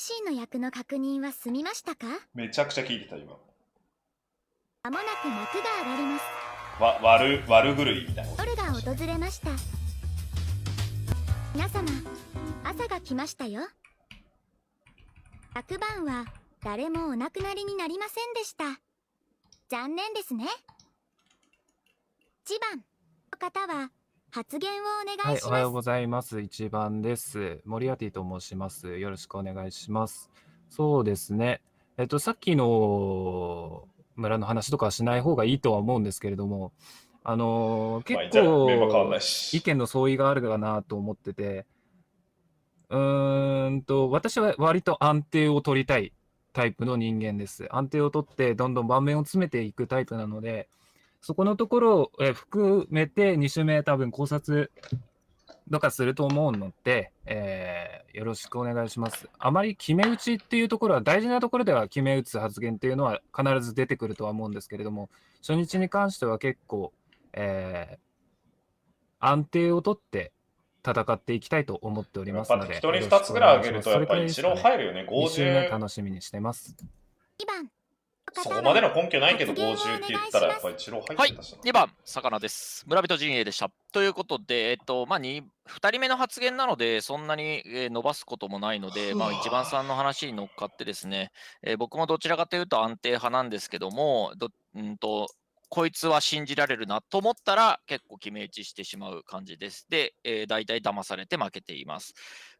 シの役の確認は済みましたかめちゃくちゃ聞いてた今まもなく幕が上がりますわ悪悪狂いみたいな夜が訪れました皆様朝が来ましたよ昨晩は誰もお亡くなりになりませんでした残念ですね1番の方は発言をお願いしまはい、す。おはようございます。一番です。モリアティと申します。よろしくお願いします。そうですね。えっと、さっきの村の話とかはしない方がいいとは思うんですけれども、あの、ま結構意見の相違があるかなと思ってて、うーんと、私は割と安定を取りたいタイプの人間です。安定を取って、どんどん盤面を詰めていくタイプなので、そこのところを、え含めて2週目多分考察とかすると思うので、えー、よろしくお願いします。あまり決め打ちっていうところは、大事なところでは決め打つ発言っていうのは必ず出てくるとは思うんですけれども、初日に関しては結構、えー、安定をとって戦っていきたいと思っておりますので、一人2つぐらい上げると、やっぱり一郎入るよね、50。楽しみにしてます。2番そこまでの根拠ないけど50って言ったらやっぱり一郎入ってたし、はい、2番魚です村人陣営でしたということでえっとまあ 2, 2人目の発言なのでそんなに伸ばすこともないのでまあ1番さんの話に乗っかってですね、えー、僕もどちらかというと安定派なんですけどもどんとこいつは信じられるなと思ったら結構決め打ちしてしまう感じです。で、えー、大体騙されて負けています。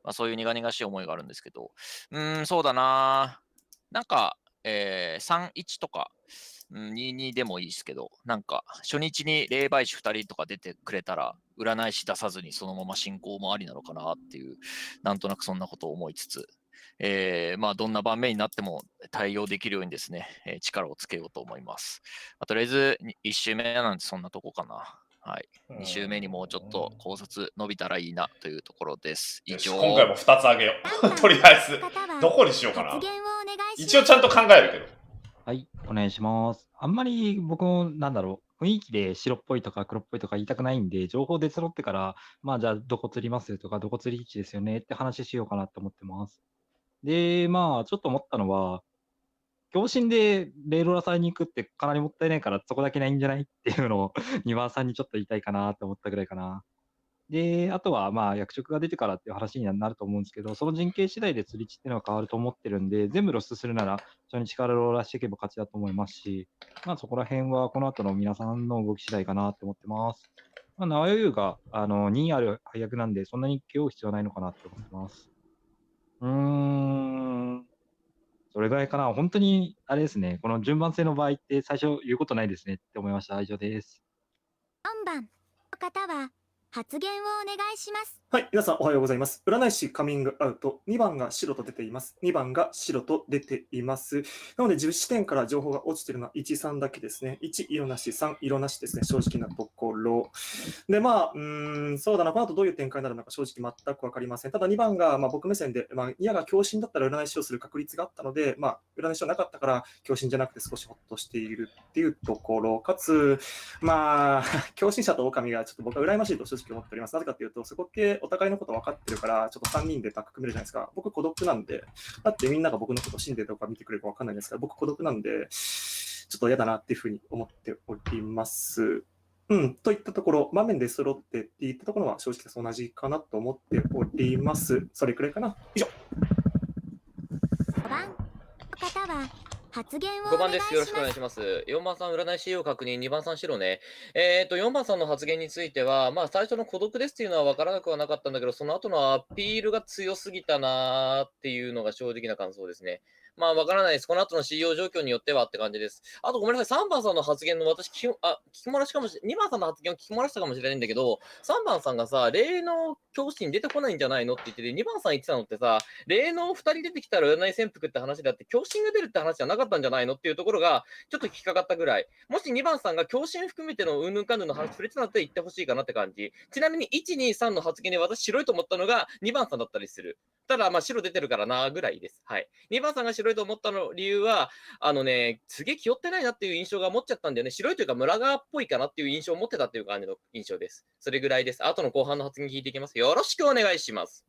まあ、そういう苦々しい思いがあるんですけど、うん、そうだな。なんか、えー、31とか、22でもいいですけど、なんか初日に霊媒師2人とか出てくれたら、占い師出さずにそのまま進行もありなのかなっていう、なんとなくそんなことを思いつつ、えー、まあ、どんな盤面になっても対応できるようにですね、えー、力をつけようと思います。まあ、とりあえず1周目なんてそんなとこかな。はい、2周目にもうちょっと考察伸びたらいいなというところです。以上今回も2つあげよう。とりあえず、どこにしようかな。一応ちゃんと考えるけど。はい、お願いします。あんまり僕も、なんだろう、雰囲気で白っぽいとか黒っぽいとか言いたくないんで、情報出揃ってから、まあじゃあどこ釣りますとか、どこ釣り位置ですよねって話しようかなと思ってます。で、まあちょっと思ったのは、強振でレールをさに行くってかなりもったいないから、そこだけないんじゃないっていうのを、羽さんにちょっと言いたいかなと思ったぐらいかな。で、あとはまあ役職が出てからっていう話になると思うんですけど、その人形次第で釣り地っていうのは変わると思ってるんで、全部ロスするなら初日からローラーしていけば勝ちだと思いますし、まあそこら辺はこの後の皆さんの動き次第かなって思ってます。まあ、縄余裕があの2ある配役なんで、そんなに気負必要ないのかなって思ってます。うーん。それぐらいかな。本当に、あれですね。この順番性の場合って最初言うことないですねって思いました。以上です。4番の方は発言をお願いします。はい、皆さんおはようございます。占い師カミングアウト。2番が白と出ています。2番が白と出ています。なので、1視点から情報が落ちてるのは1、3だけですね。1、色なし、3、色なしですね。正直なところ。で、まあ、うん、そうだな。この後どういう展開になるのか正直全くわかりません。ただ2番が、まあ、僕目線で、まあ、嫌が共振だったら占い師をする確率があったので、まあ、占い師はなかったから共振じゃなくて少しほっとしているっていうところ。かつ、まあ、狂信者と狼がちょっと僕は羨ましいと正直思っております。なぜかというと、そこって、お互いのこと分かってるから、ちょっと3人でタッグ組めるじゃないですか。僕孤独なんで、だってみんなが僕のこと死んでとか見てくれるか分かんないですから、僕孤独なんで、ちょっと嫌だなっていうふうに思っております。うん、といったところ、場面で揃ってって言ったところは正直同じかなと思っております。それくらいかな。以上。5番の方は発言を5番です。よろしくお願いします。4番さん、占い資料確認、2番さん、白ね。えっ、と、4番さんの発言については、まあ、最初の孤独ですっていうのは分からなくはなかったんだけど、その後のアピールが強すぎたなーっていうのが正直な感想ですね。まあ、わからないです。この後の使用状況によってはって感じです。あと、ごめんなさい。3番さんの発言の私聞き、あ、聞き漏らしかもしれ、2番さんの発言を聞き漏らしたかもしれないんだけど、3番さんがさ、霊能教師に出てこないんじゃないのって言ってて、2番さん言ってたのってさ、霊能2人出てきたら占い潜伏って話であって、共振が出るって話じゃなかったんじゃないのっていうところが、ちょっと引っかかったぐらい。もし2番さんが共振含めてのうんぬんかんぬんの話触れてたら言ってほしいかなって感じ。ちなみに、1、2、3の発言で私白いと思ったのが2番さんだったりする。ただ、まあ白出てるからな、ぐらいです。はい。2番さんが白白いと思ったの理由は、あのね、すげえ気負ってないなっていう印象が持っちゃったんだよね。白いというか、村川っぽいかなっていう印象を持ってたっていう感じの印象です。それぐらいです。あとの後半の発言聞いていきます。よろしくお願いします。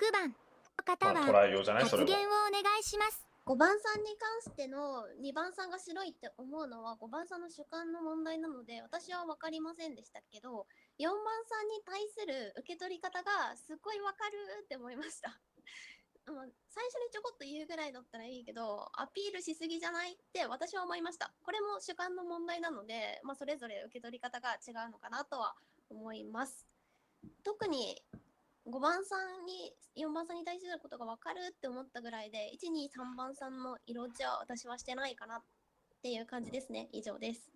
6番の方は発言をお願いします。5番さんに関しての2番さんが白いって思うのは5番さんの主観の問題なので私は分かりませんでしたけど4番さんに対する受け取り方がすっごい分かるって思いましたもう最初にちょこっと言うぐらいだったらいいけどアピールしすぎじゃないって私は思いましたこれも主観の問題なので、まあ、それぞれ受け取り方が違うのかなとは思います特に5番さんに4番さんに対することが分かるって思ったぐらいで123番さんの色落ちは私はしてないかなっていう感じですね以上です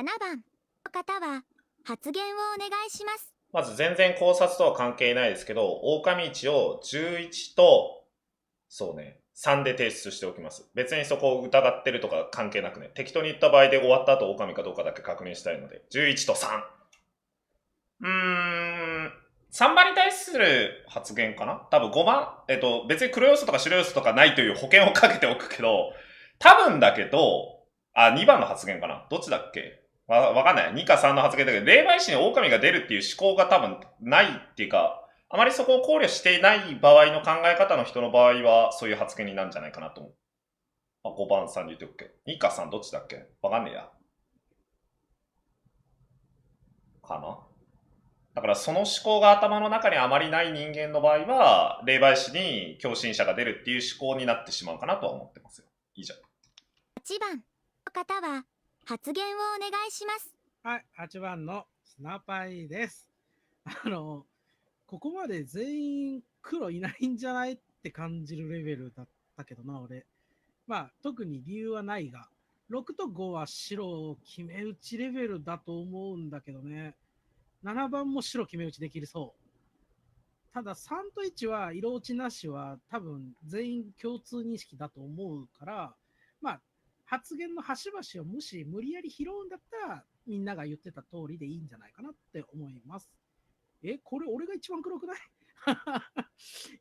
7番の方は発言をお願いしますまず全然考察とは関係ないですけど、狼道を11と、そうね、3で提出しておきます。別にそこを疑ってるとか関係なくね、適当に言った場合で終わった後狼かどうかだけ確認したいので、11と3。うーん、3番に対する発言かな多分5番、えっと、別に黒要素とか白要素とかないという保険をかけておくけど、多分だけど、あ、2番の発言かなどっちだっけわ、わかんない。2か3の発言だけど、霊媒師に狼が出るっていう思考が多分ないっていうか、あまりそこを考慮していない場合の考え方の人の場合は、そういう発言になるんじゃないかなと思う。あ、5番3言っておくけ。2か3どっちだっけわかんねえや。かなだからその思考が頭の中にあまりない人間の場合は、霊媒師に共振者が出るっていう思考になってしまうかなとは思ってますよ。以上。8番の方は、発言をお願いします。はい、8番のスナパイです。あの、ここまで全員黒いないんじゃないって感じるレベルだったけどな、俺。まあ、特に理由はないが、6と5は白を決め打ちレベルだと思うんだけどね。7番も白決め打ちできるそう。ただ3と1は色落ちなしは多分全員共通認識だと思うから、まあ発言の端々をもし無理やり拾うんだったら、みんなが言ってた通りでいいんじゃないかなって思います。え、これ俺が一番黒くない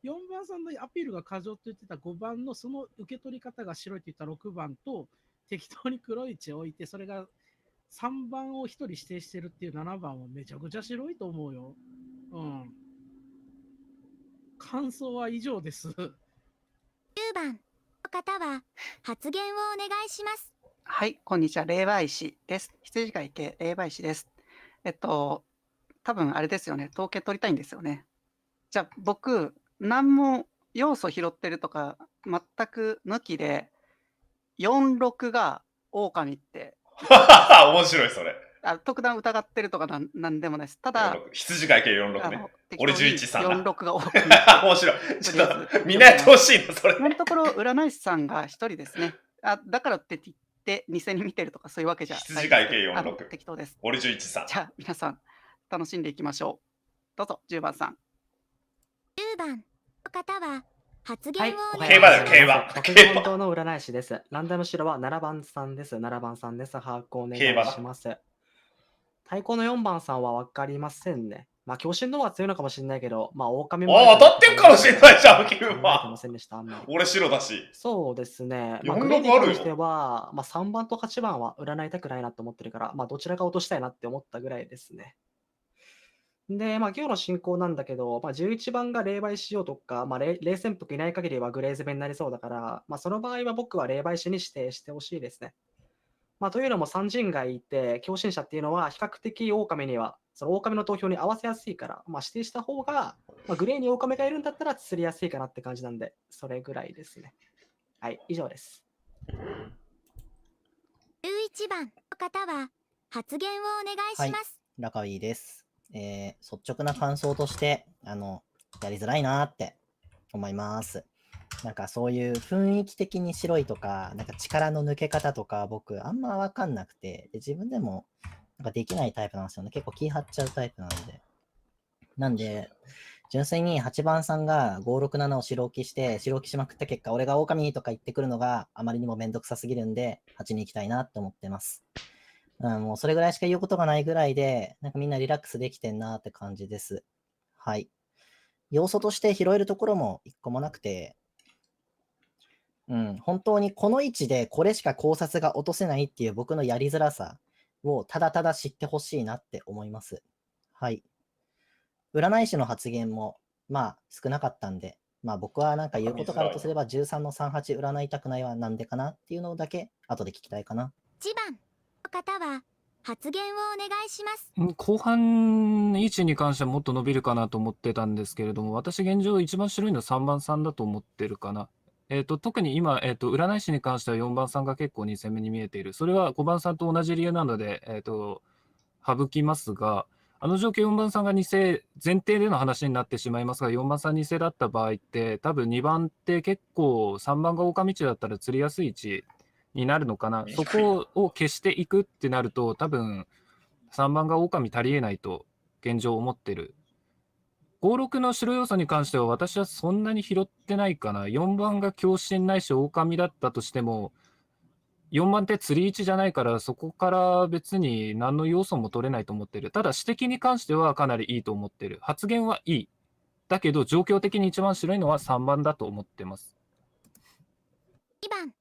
4 番さんのアピールが過剰って言ってた5番のその受け取り方が白いって言った6番と適当に黒い位置を置いてそれが3番を1人指定してるっていう7番はめちゃくちゃ白いと思うよ。うん。感想は以上です。方は発言をお願いします。はい、こんにちは。霊媒師です。羊飼い系霊媒師です。えっと、多分あれですよね。統計取りたいんですよね。じゃあ僕、何も要素拾ってるとか、全く抜きで、46が狼って。面白い、それ。あ特段疑ってるとかなんなんでもないです。ただ、羊飼い系46ね。俺11さん。46が多く 面白い。ちょっと、みんなやってほしいな、それ。今のところ、占い師さんが一人ですね。あだからって言って、偽に見てるとかそういうわけじゃない。羊飼い系46。適当です。俺11さん。じゃあ、皆さん、楽しんでいきましょう。どうぞ、10番さん。10番の方は、発言を、はい、競馬だよ、競馬。本当の占い師です。ランダムシロは7番さんです。7番さんです。発行お願いします。太鼓の4番さんは分かりませんね。まあ、強心の方が強いのかもしれないけど、まあ、狼も。あ、当たってるかもしれないじゃん、キルは。俺白だし。そうですね。まあ、グレーに関しては、まあ、3番と8番は占いたくないなと思ってるから、まあ、どちらか落としたいなって思ったぐらいですね。で、まあ、今日の進行なんだけど、まあ、11番が霊媒しようとか、まあ、霊潜伏いない限りはグレーズ弁になりそうだから、まあ、その場合は僕は霊媒師に指定してほしいですね。まあ、というのも三人がいて、共振者っていうのは比較的狼には、その狼の投票に合わせやすいから、まあ、指定した方が、まあ、グレーに狼がいるんだったら釣りやすいかなって感じなんで、それぐらいですね。はい、以上です。11番の方は発言をお願いします。はい、ラカです。えー、率直な感想として、あの、やりづらいなって思います。なんかそういう雰囲気的に白いとか、なんか力の抜け方とか、僕、あんま分かんなくて、で自分でもなんかできないタイプなんですよね。結構気張っちゃうタイプなんで。なんで、純粋に8番さんが567を白置きして、白置きしまくった結果、俺が狼とか言ってくるのがあまりにもめんどくさすぎるんで、8に行きたいなって思ってます。うん、もうそれぐらいしか言うことがないぐらいで、なんかみんなリラックスできてんなって感じです。はい。要素として拾えるところも一個もなくて、うん、本当にこの位置でこれしか考察が落とせないっていう僕のやりづらさをただただ知ってほしいなって思います。はい。占い師の発言も、まあ少なかったんで、まあ僕はなんか言うことからとすれば13の38占いたくないはなんでかなっていうのだけ後で聞きたいかな。1番の方は発言をお願いします。後半位置に関してはもっと伸びるかなと思ってたんですけれども、私現状一番白いの3番さんだと思ってるかな。えーと、特に今、えーと、占い師に関しては4番さんが結構2戦目に見えている、それは5番さんと同じ理由なので、えーと、省きますが、あの状況、4番さんが2世前提での話になってしまいますが、4番さん2世だった場合って、多分2番って結構、3番が狼道だったら釣りやすい位置になるのかな、そこを消していくってなると、多分3番が狼足りえないと現状思ってる5、6の白要素に関しては私はそんなに拾ってないかな。4番が狂心ないし狼だったとしても、4番って釣り位置じゃないから、そこから別に何の要素も取れないと思ってる。ただ指摘に関してはかなりいいと思ってる。発言はいい。だけど状況的に一番白いのは3番だと思ってます。2番の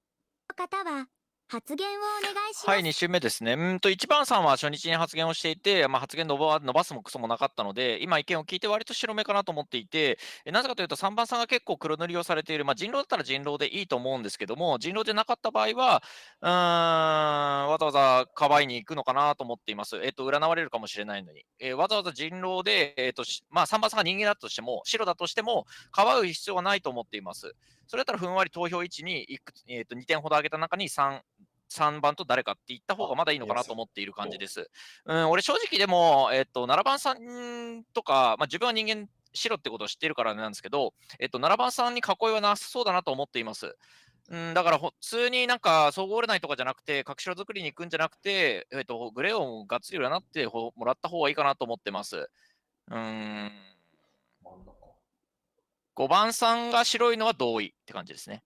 方は発言をお願いします。はい、2週目ですね。うんと、1番さんは初日に発言をしていて、まあ、発言伸ば伸ばすもクソもなかったので、今、意見を聞いて、割と白目かなと思っていて、なぜかというと、3番さんが結構黒塗りをされている、まあ、人狼だったら人狼でいいと思うんですけども、人狼でなかった場合は、うん、わざわざかばいに行くのかなと思っています。えっと、占われるかもしれないのに。えー、わざわざ人狼で、えっと、まあ、3番さんが人間だとしても、白だとしても、かばう必要はないと思っています。それだったらふんわり投票位置にいく、えー、と2点ほど上げた中に3、3番と誰かって言った方がまだいいのかなと思っている感じです。うん、俺正直でも、えっと、7番さんとか、まあ、自分は人間白ってことを知ってるからなんですけど、えっと、7番さんに囲いはなさそうだなと思っています。うん、だから普通になんか総合れないとかじゃなくて、隠し作りに行くんじゃなくて、えっと、グレーをがっつり占ってもらった方がいいかなと思ってます。うん。5番さんが白いのは同意って感じですね。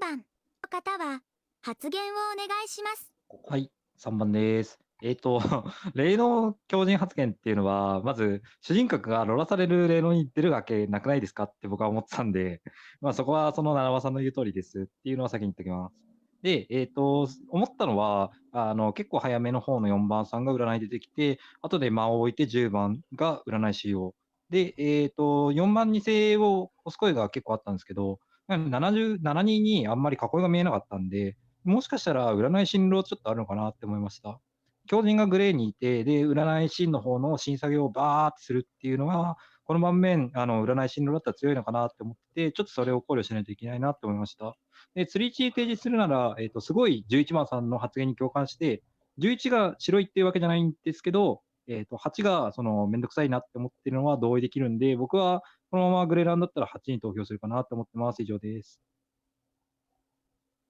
3番の方は発言をお願いします。はい、3番です。えっ、ー、と、霊能狂人発言っていうのは、まず、主人格がロラされる霊能に出るわけなくないですかって僕は思ってたんで、まあそこはその七輪さんの言う通りですっていうのは先に言っておきます。で、えっ、ー、と、思ったのは、あの、結構早めの方の4番さんが占い出てきて、後で間を置いて10番が占いしよう。で、えっ、ー、と、4番2世を押す声が結構あったんですけど、72にあんまり囲いが見えなかったんで、もしかしたら占い師のちょっとあるのかなって思いました。狂人がグレーにいて、で、占いンの方の審査業をバーってするっていうのが、この盤面、あの、占い進路だったら強いのかなって思って、ちょっとそれを考慮しないといけないなって思いました。で、釣り地に提示するなら、えっ、ー、と、すごい11番さんの発言に共感して、11が白いっていうわけじゃないんですけど、えっ、ー、と、8がその、めんどくさいなって思ってるのは同意できるんで、僕はこのままグレーランだったら8に投票するかなって思ってます。以上です。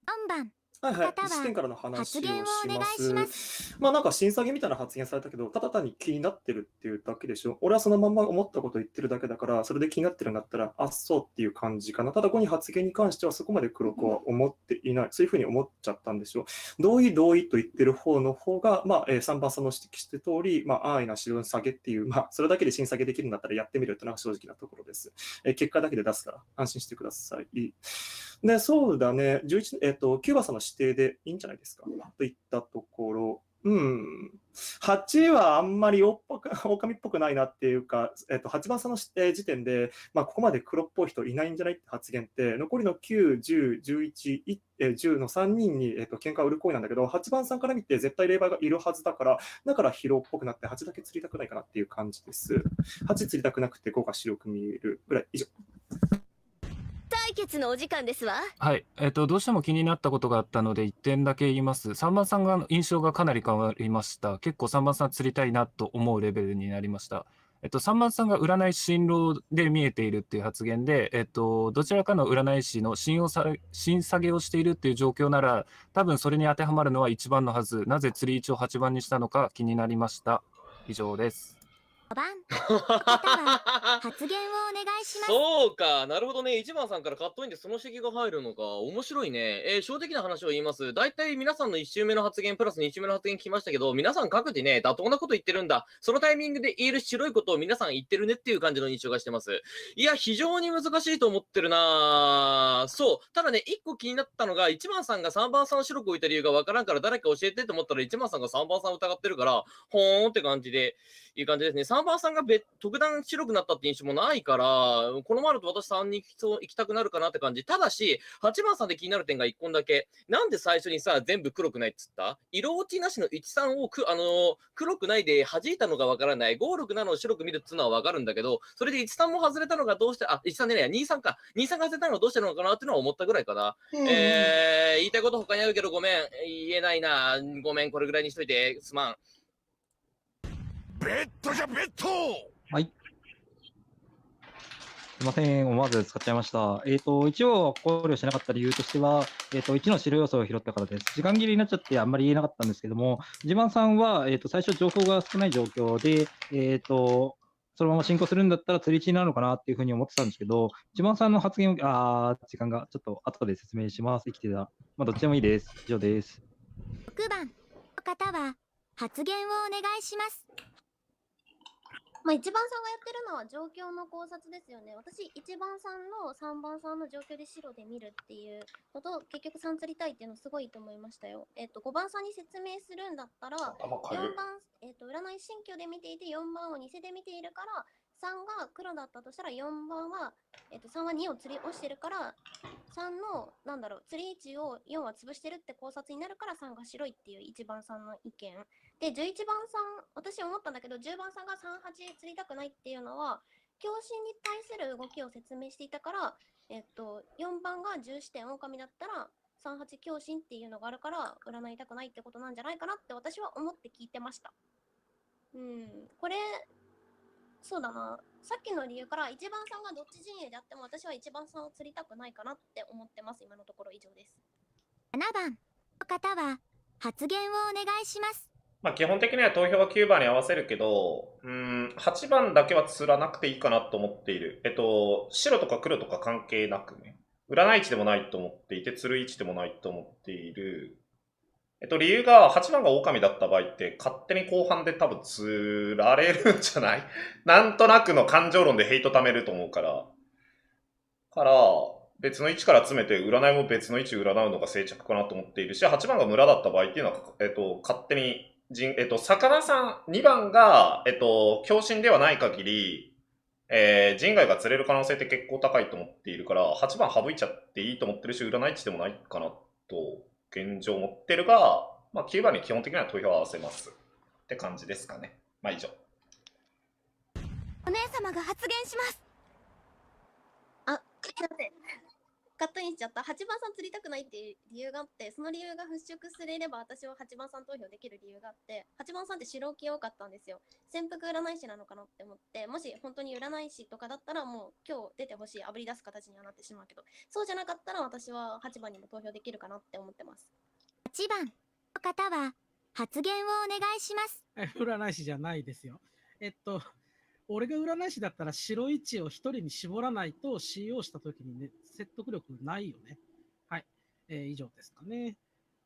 4番。はいはい、視点からの話をします。ますまあなんか審査下みたいな発言されたけど、ただ単に気になってるっていうだけでしょ。俺はそのまんま思ったこと言ってるだけだから、それで気になってるんだったら、あっそうっていう感じかな。ただここに発言に関してはそこまで黒子は思っていない、うん、そういうふうに思っちゃったんでしょう。同意同意と言ってる方の方が、まあ、え3番さんの指摘して通り、まあ安易な資料下げっていう、まあそれだけで審査下できるんだったらやってみるっていうのが正直なところです。えー、結果だけで出すから安心してください。で、そうだね、11えっ、と、キューバさんの指定でいいんじゃないですか、といったところ、うん、8はあんまりおっぽく 狼っぽくないなっていうか、えっと、8番さんの、え時点で、まあ、ここまで黒っぽい人いないんじゃないって発言って、残りの9、10、11、1え10の3人に、えっと、喧嘩売る行為なんだけど、8番さんから見て絶対霊媒がいるはずだから、だから疲労っぽくなって、8だけ釣りたくないかなっていう感じです。8釣りたくなくて5が白く見えるぐらい以上。月のお時間ですわ。はい。えっ、ー、と、どうしても気になったことがあったので、1点だけ言います。3番さんが印象がかなり変わりました。結構3番さん釣りたいなと思うレベルになりました。えっと、3番さんが占い進路で見えているっていう発言で、えっと、どちらかの占い師の信用さ、信下げをしているっていう状況なら、多分それに当てはまるのは1番のはず。なぜ釣り位置を8番にしたのか気になりました。以上です。5番 発言をお願いしますそうかなるほどね一番さんからカットインでその指摘が入るのか面白いね、えー、正直な話を言います大体皆さんの1周目の発言プラス2周目の発言聞きましたけど皆さん各自ね妥当なこと言ってるんだそのタイミングで言える白いことを皆さん言ってるねっていう感じの印象がしてますいや非常に難しいと思ってるなそうただね1個気になったのが1番さんが3番さんを白く置いた理由がわからんから誰か教えてって思ったら1番さんが3番さんを疑ってるからほーんって感じでいう感じですね。3番さんが特段白くなったって印象もないから、このままだと私3に行きそうきたくなるかなって感じ。ただし、8番さんで気になる点が1個だけ。なんで最初にさ、全部黒くないっつった色落ちなしの1、3をく、あのー、黒くないで弾いたのがわからない。5、6、7を白く見るっつうのはわかるんだけど、それで1、3も外れたのがどうして、あ、1、3でね、2、3か。2、3が外れたのがどうしてるのかなっていうのは思ったぐらいかな。えー、言いたいこと他にあるけどごめん。言えないな。ごめん、これぐらいにしといて。すまん。ベッドじゃベッドはい。すみません、思わず使っちゃいました。えっ、ー、と、一応考慮しなかった理由としては、えっ、ー、と、1の資料要素を拾ったからです。時間切れになっちゃってあんまり言えなかったんですけども、自慢さんは、えっ、ー、と、最初情報が少ない状況で、えっ、と、そのまま進行するんだったら釣り地になるのかなっていうふうに思ってたんですけど、自慢さんの発言を、あ時間がちょっと後で説明します。生きてた。まあ、どっちでもいいです。以上です。6番の方は発言をお願いします。まあ、一番さんがやってるのは状況の考察ですよね。私、一番さんの3番さんの状況で白で見るっていうのと、結局3釣りたいっていうのすごいと思いましたよ。えっ、と、5番さんに説明するんだったら、4番、えっ、と、占い新居で見ていて、4番を偽で見ているから、3が黒だったとしたら4番は、えっ、と、3は2を釣り落してるから、3の、なんだろう、釣り位置を4は潰してるって考察になるから3が白いっていう一番さんの意見。で11番さん私思ったんだけど10番さんが38釣りたくないっていうのは共振に対する動きを説明していたから、えっと、4番が10視点狼だったら38共振っていうのがあるから占いたくないってことなんじゃないかなって私は思って聞いてました。うん、これそうだなさっきの理由から1番さんがどっち陣営であっても私は1番さんを釣りたくないかなって思ってます今のところ以上です7番の方は発言をお願いしますまあ、基本的には投票は9番に合わせるけど、うん、8番だけは釣らなくていいかなと思っている。えっと、白とか黒とか関係なくね。占い値でもないと思っていて、釣る位置でもないと思っている。えっと、理由が8番が狼だった場合って、勝手に後半で多分釣られるんじゃない なんとなくの感情論でヘイト貯めると思うから。から、別の位置から詰めて、占いも別の位置占うのが正着かなと思っているし、8番が村だった場合っていうのは、えっと、勝手に人、えっと、魚さん、2番が、えっと、共振ではない限り、えー、人外が釣れる可能性って結構高いと思っているから、8番省いちゃっていいと思ってるし、占い値でもないかなと、現状持ってるが、まあ、9番に基本的には投票を合わせますって感じですかね。まあ、以上。お姉様が発言します。あ、ちょって。カットインしちゃった。8番さん釣りたくないっていう理由があって、その理由が払拭すれれば私は8番さん投票できる理由があって、8番さんって白起き多かったんですよ。潜伏占い師なのかなって思って、もし本当に占い師とかだったらもう今日出てほしい、あぶり出す形にはなってしまうけど、そうじゃなかったら私は8番にも投票できるかなって思ってます。8番の方は発言をお願いします。占い師じゃないですよ。えっと、俺が占い師だったら白いを1人に絞らないと CO した時に、ね、説得力ないよね。はい。えー、以上ですかね。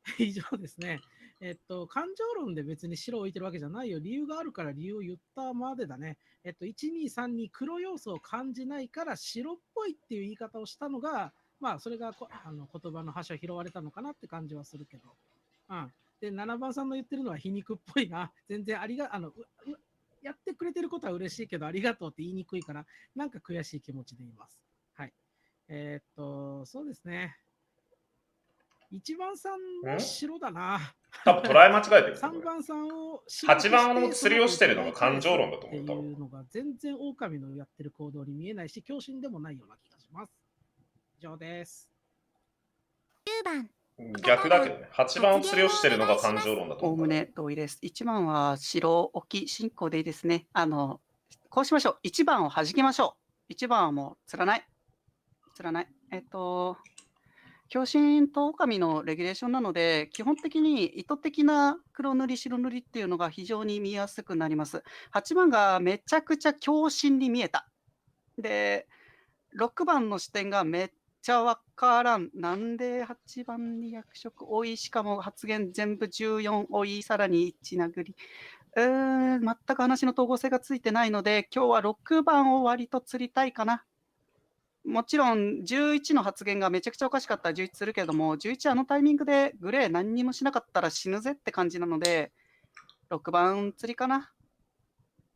以上ですね。えっと、感情論で別に白を置いてるわけじゃないよ。理由があるから理由を言ったまでだね。えっと、1、2、3に黒要素を感じないから白っぽいっていう言い方をしたのが、まあ、それがこあの言葉の端を拾われたのかなって感じはするけど。うん。で、7番さんの言ってるのは皮肉っぽいな。全然ありが、あの、やってくれてることは嬉しいけど、ありがとうって言いにくいから、なんか悔しい気持ちでいます。はい。えー、っと、そうですね。一番さん白だな。多分捉え間違えてる。3番さんを八番の釣りをしてるのが感情論だと思う。っていうのが全然狼のやってる行動に見えないし、狂振でもないような気がします。以上です。9番。逆だけどね。8番を釣りをしてるのが感情論だとおおむ。ね同意です。1番は白置き進行でいいですね。あの、こうしましょう。1番を弾きましょう。1番はもう釣らない。釣らない。えっと、共振と狼のレギュレーションなので、基本的に意図的な黒塗り、白塗りっていうのが非常に見やすくなります。8番がめちゃくちゃ強振に見えた。で、6番の視点がめっちゃわからん。なんで8番に役職多いしかも発言全部14多い、さらに1殴り。うーん、全く話の統合性がついてないので、今日は6番を割と釣りたいかな。もちろん11の発言がめちゃくちゃおかしかったら11するけども、11あのタイミングでグレー何にもしなかったら死ぬぜって感じなので、6番釣りかな。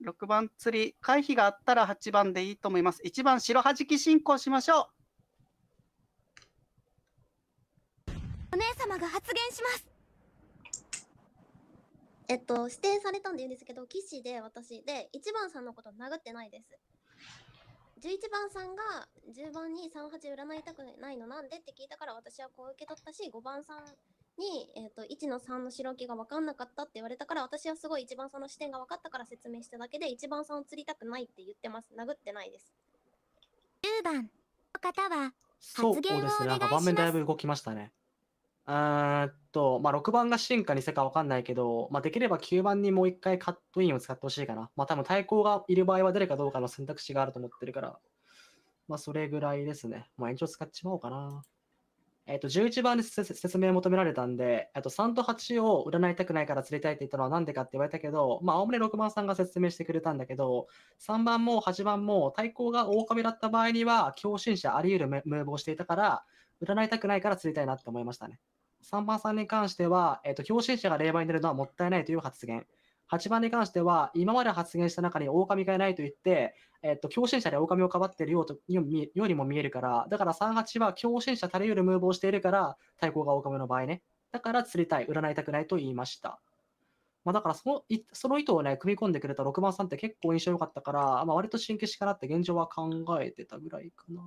6番釣り、回避があったら8番でいいと思います。1番白弾き進行しましょう。様が発言しますえっと、指定されたんで言うんですけど、騎士で私で、1番さんのこと殴ってないです。11番さんが10番に38占いたくないのなんでって聞いたから私はこう受け取ったし、5番さんに、えーと、1の3の白木が分かんなかったって言われたから私はすごい1番さんの視点が分かったから説明しただけで1番さんを釣りたくないって言ってます。殴ってないです。10番の方は発言をお願いします。そうですね。なんか盤面だいぶ動きましたね。えっと、まあ、6番が進化にせかわかんないけど、まあ、できれば9番にもう1回カットインを使ってほしいかな。まあ、多分対抗がいる場合は誰かどうかの選択肢があると思ってるから、まあ、それぐらいですね。まう延長使っちまおうかな。えっ、と、11番で説明求められたんで、えっと、3と8を占いたくないから釣りたいって言ったのはなんでかって言われたけど、まあ、青森6番さんが説明してくれたんだけど、3番も8番も対抗が狼だった場合には、共振者あり得るムーブをしていたから、占いたくないから釣りたいなって思いましたね。3番さんに関しては、えっ、と、共振者が霊媒になるのはもったいないという発言。8番に関しては、今まで発言した中に狼がいないと言って、えっと、共振者で狼をかばっているようとよよりも見えるから、だから38は共振者たれよりムーブをしているから、対抗が狼の場合ね。だから釣りたい、占いたくないと言いました。まあ、だからそのい、その意図をね、組み込んでくれた6番さんって結構印象良かったから、まあ、割と神経質かなって現状は考えてたぐらいかな。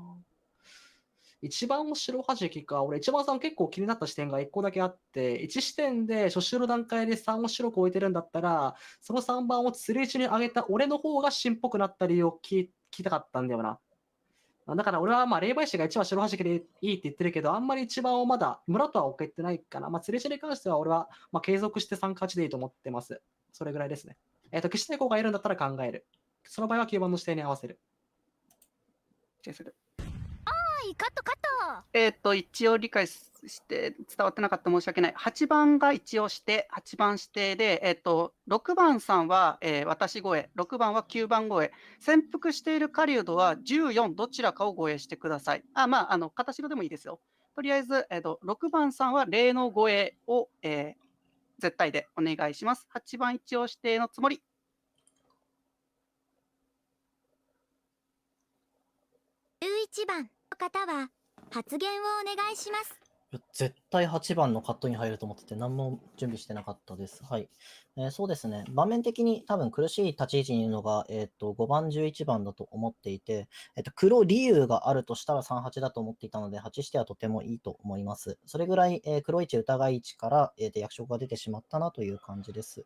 一番白はじきか、俺一番さん結構気になった視点が1個だけあって、1視点で初週の段階で3を白く置いてるんだったら、その3番を釣り位に上げた俺の方がしっぽくなった理由を聞きたかったんだよな。だから俺はまあ霊媒師が一番白はじきでいいって言ってるけど、あんまり一番をまだ村とは置けてないかな。まあ、釣り地に関しては俺はま継続して3勝ちでいいと思ってます。それぐらいですね。えっ、ー、と、岸田子がいるんだったら考える。その場合は9番の視点に合わせる。指定する。いカットカットえっ、ー、と一応理解して伝わってなかった申し訳ない8番が一応指定8番指定で、えっ、ー、と6番さんは、えー、私声6番は9番声潜伏している狩人は14どちらかを護衛してくださいあまああの片白でもいいですよとりあえず、えっ、ー、と6番さんは霊の護衛を、え絶対でお願いします8番一応指定のつもり11番方は発言をお願いします。絶対8番のカットに入ると思ってて何も準備してなかったです。はい。えー、そうですね。場面的に多分苦しい立ち位置にいるのが、えっ、ー、と、5番、11番だと思っていて、えっ、ー、と、黒理由があるとしたら38だと思っていたので、8してはとてもいいと思います。それぐらい、え黒位置、疑い位置から、えー、役職が出てしまったなという感じです。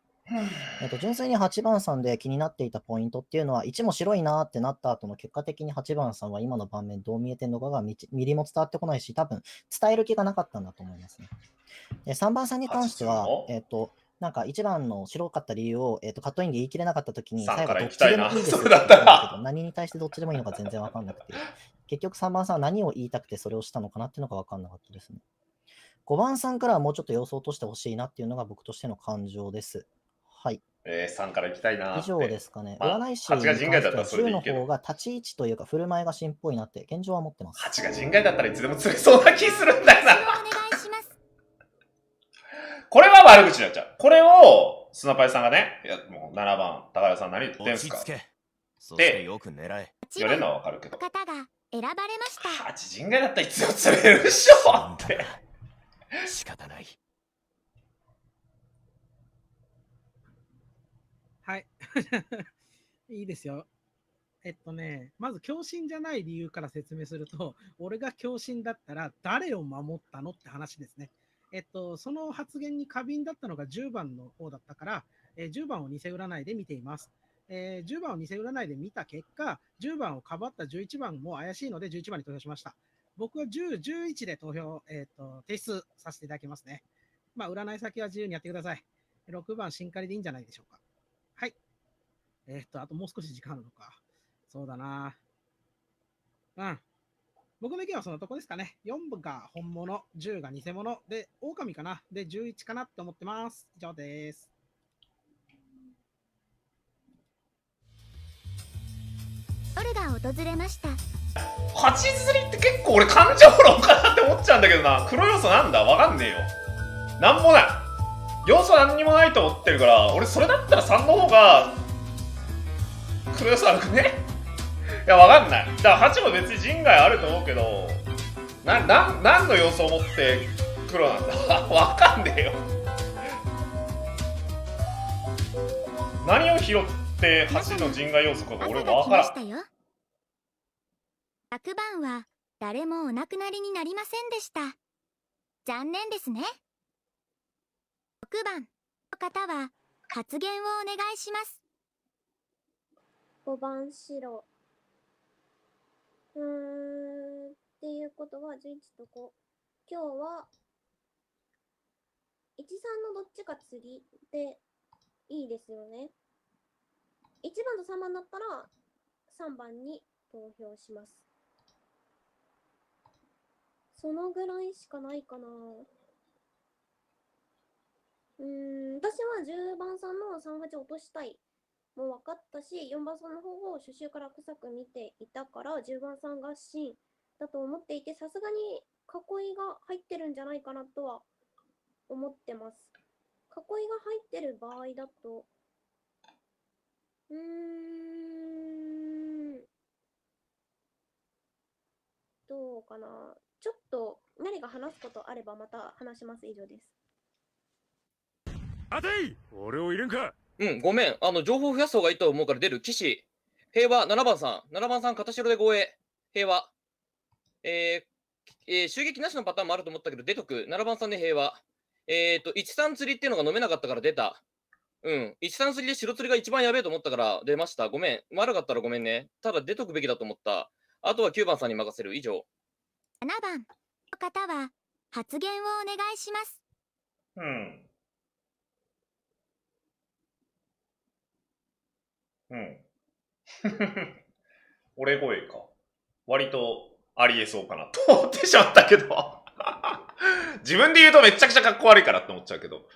えっと、純粋に8番さんで気になっていたポイントっていうのは、1も白いなってなった後の結果的に8番さんは今の盤面どう見えてるのかがミリも伝わってこないし、多分伝える気がなかったんだと思いますね。で3番さんに関しては、えっと、なんか1番の白かった理由を、えっとカットインで言い切れなかったときに、最後どっちでもいいですったんけど、何に対してどっちでもいいのか全然わかんなくて、結局3番さんは何を言いたくてそれをしたのかなっていうのがわかんなかったですね。5番さんからはもうちょっと様子を落としてほしいなっていうのが僕としての感情です。はい。えー、3からいきたいな以上ですかね。まあ、占い師に関しては1の方が立ち位置というか振る舞いが新っぽいなって現状は思ってます。8が人外だったらいつでも釣れそうな気するんだよな。これは悪口になっちゃう。これを、スナパイさんがね、いやもう7番、高谷さん何言ってんすかってよく狙え。言れるのはわかるけど。方が選ばれました。8人外だったらいつでも釣れるっしょって。仕方ない。いいですよ。えっとね、まず共振じゃない理由から説明すると、俺が共振だったら誰を守ったのって話ですね。えっと、その発言に過敏だったのが10番の方だったから、えー、10番を偽占いで見ています。えー、10番を偽占いで見た結果、10番をかばった11番も怪しいので11番に投票しました。僕は10、11で投票、えっ、ー、と、提出させていただきますね。まあ、占い先は自由にやってください。6番、新仮でいいんじゃないでしょうか。えー、っと、あともう少し時間あるのか。そうだな。うん。僕の意見はそのとこですかね。4部が本物、10が偽物、で、狼かな、で、11かなって思ってます。以上です。夜が訪れました。八釣りって結構俺感情論かなって思っちゃうんだけどな。黒要素なんだ分かんねえよ。なんもない。要素何にもないと思ってるから、俺それだったら3の方が黒の良さあくねいや、わかんない。だから8も別に人外あると思うけど、な、な、ん、なんの要素を持って黒なんだ わかんねえよ何を拾って8の人外要素かが俺わからん。昨晩は誰もお亡くなりになりませんでした。残念ですね。6番の方は発言をお願いします。五番白。うーん、っていうことは11と5。今日は、1、3のどっちか釣りでいいですよね。1番と3番だったら、3番に投票します。そのぐらいしかないかな。うん、私は10番さんの38落としたいも分かったし4番さんの方を初週から臭く見ていたから10番さんが芯だと思っていてさすがに囲いが入ってるんじゃないかなとは思ってます。囲いが入ってる場合だとうーんどうかなちょっと何が話すことあればまた話します以上です。待てい俺を入れんかうん、ごめん。あの、情報増やす方がいいと思うから出る。騎士、平和、7番さん。7番さん、片白で護衛。平和。えー、えー、襲撃なしのパターンもあると思ったけど、出とく。7番さんで、平和。えっ、ー、と、13釣りっていうのが飲めなかったから出た。うん。13釣りで白釣りが一番やべえと思ったから出ました。ごめん。悪かったらごめんね。ただ出とくべきだと思った。あとは9番さんに任せる。以上。7番の方は発言をお願いします。うん。うん。俺声か。割とありえそうかな通 ってしまったけど 自分で言うとめちゃくちゃかっこ悪いからって思っちゃうけど。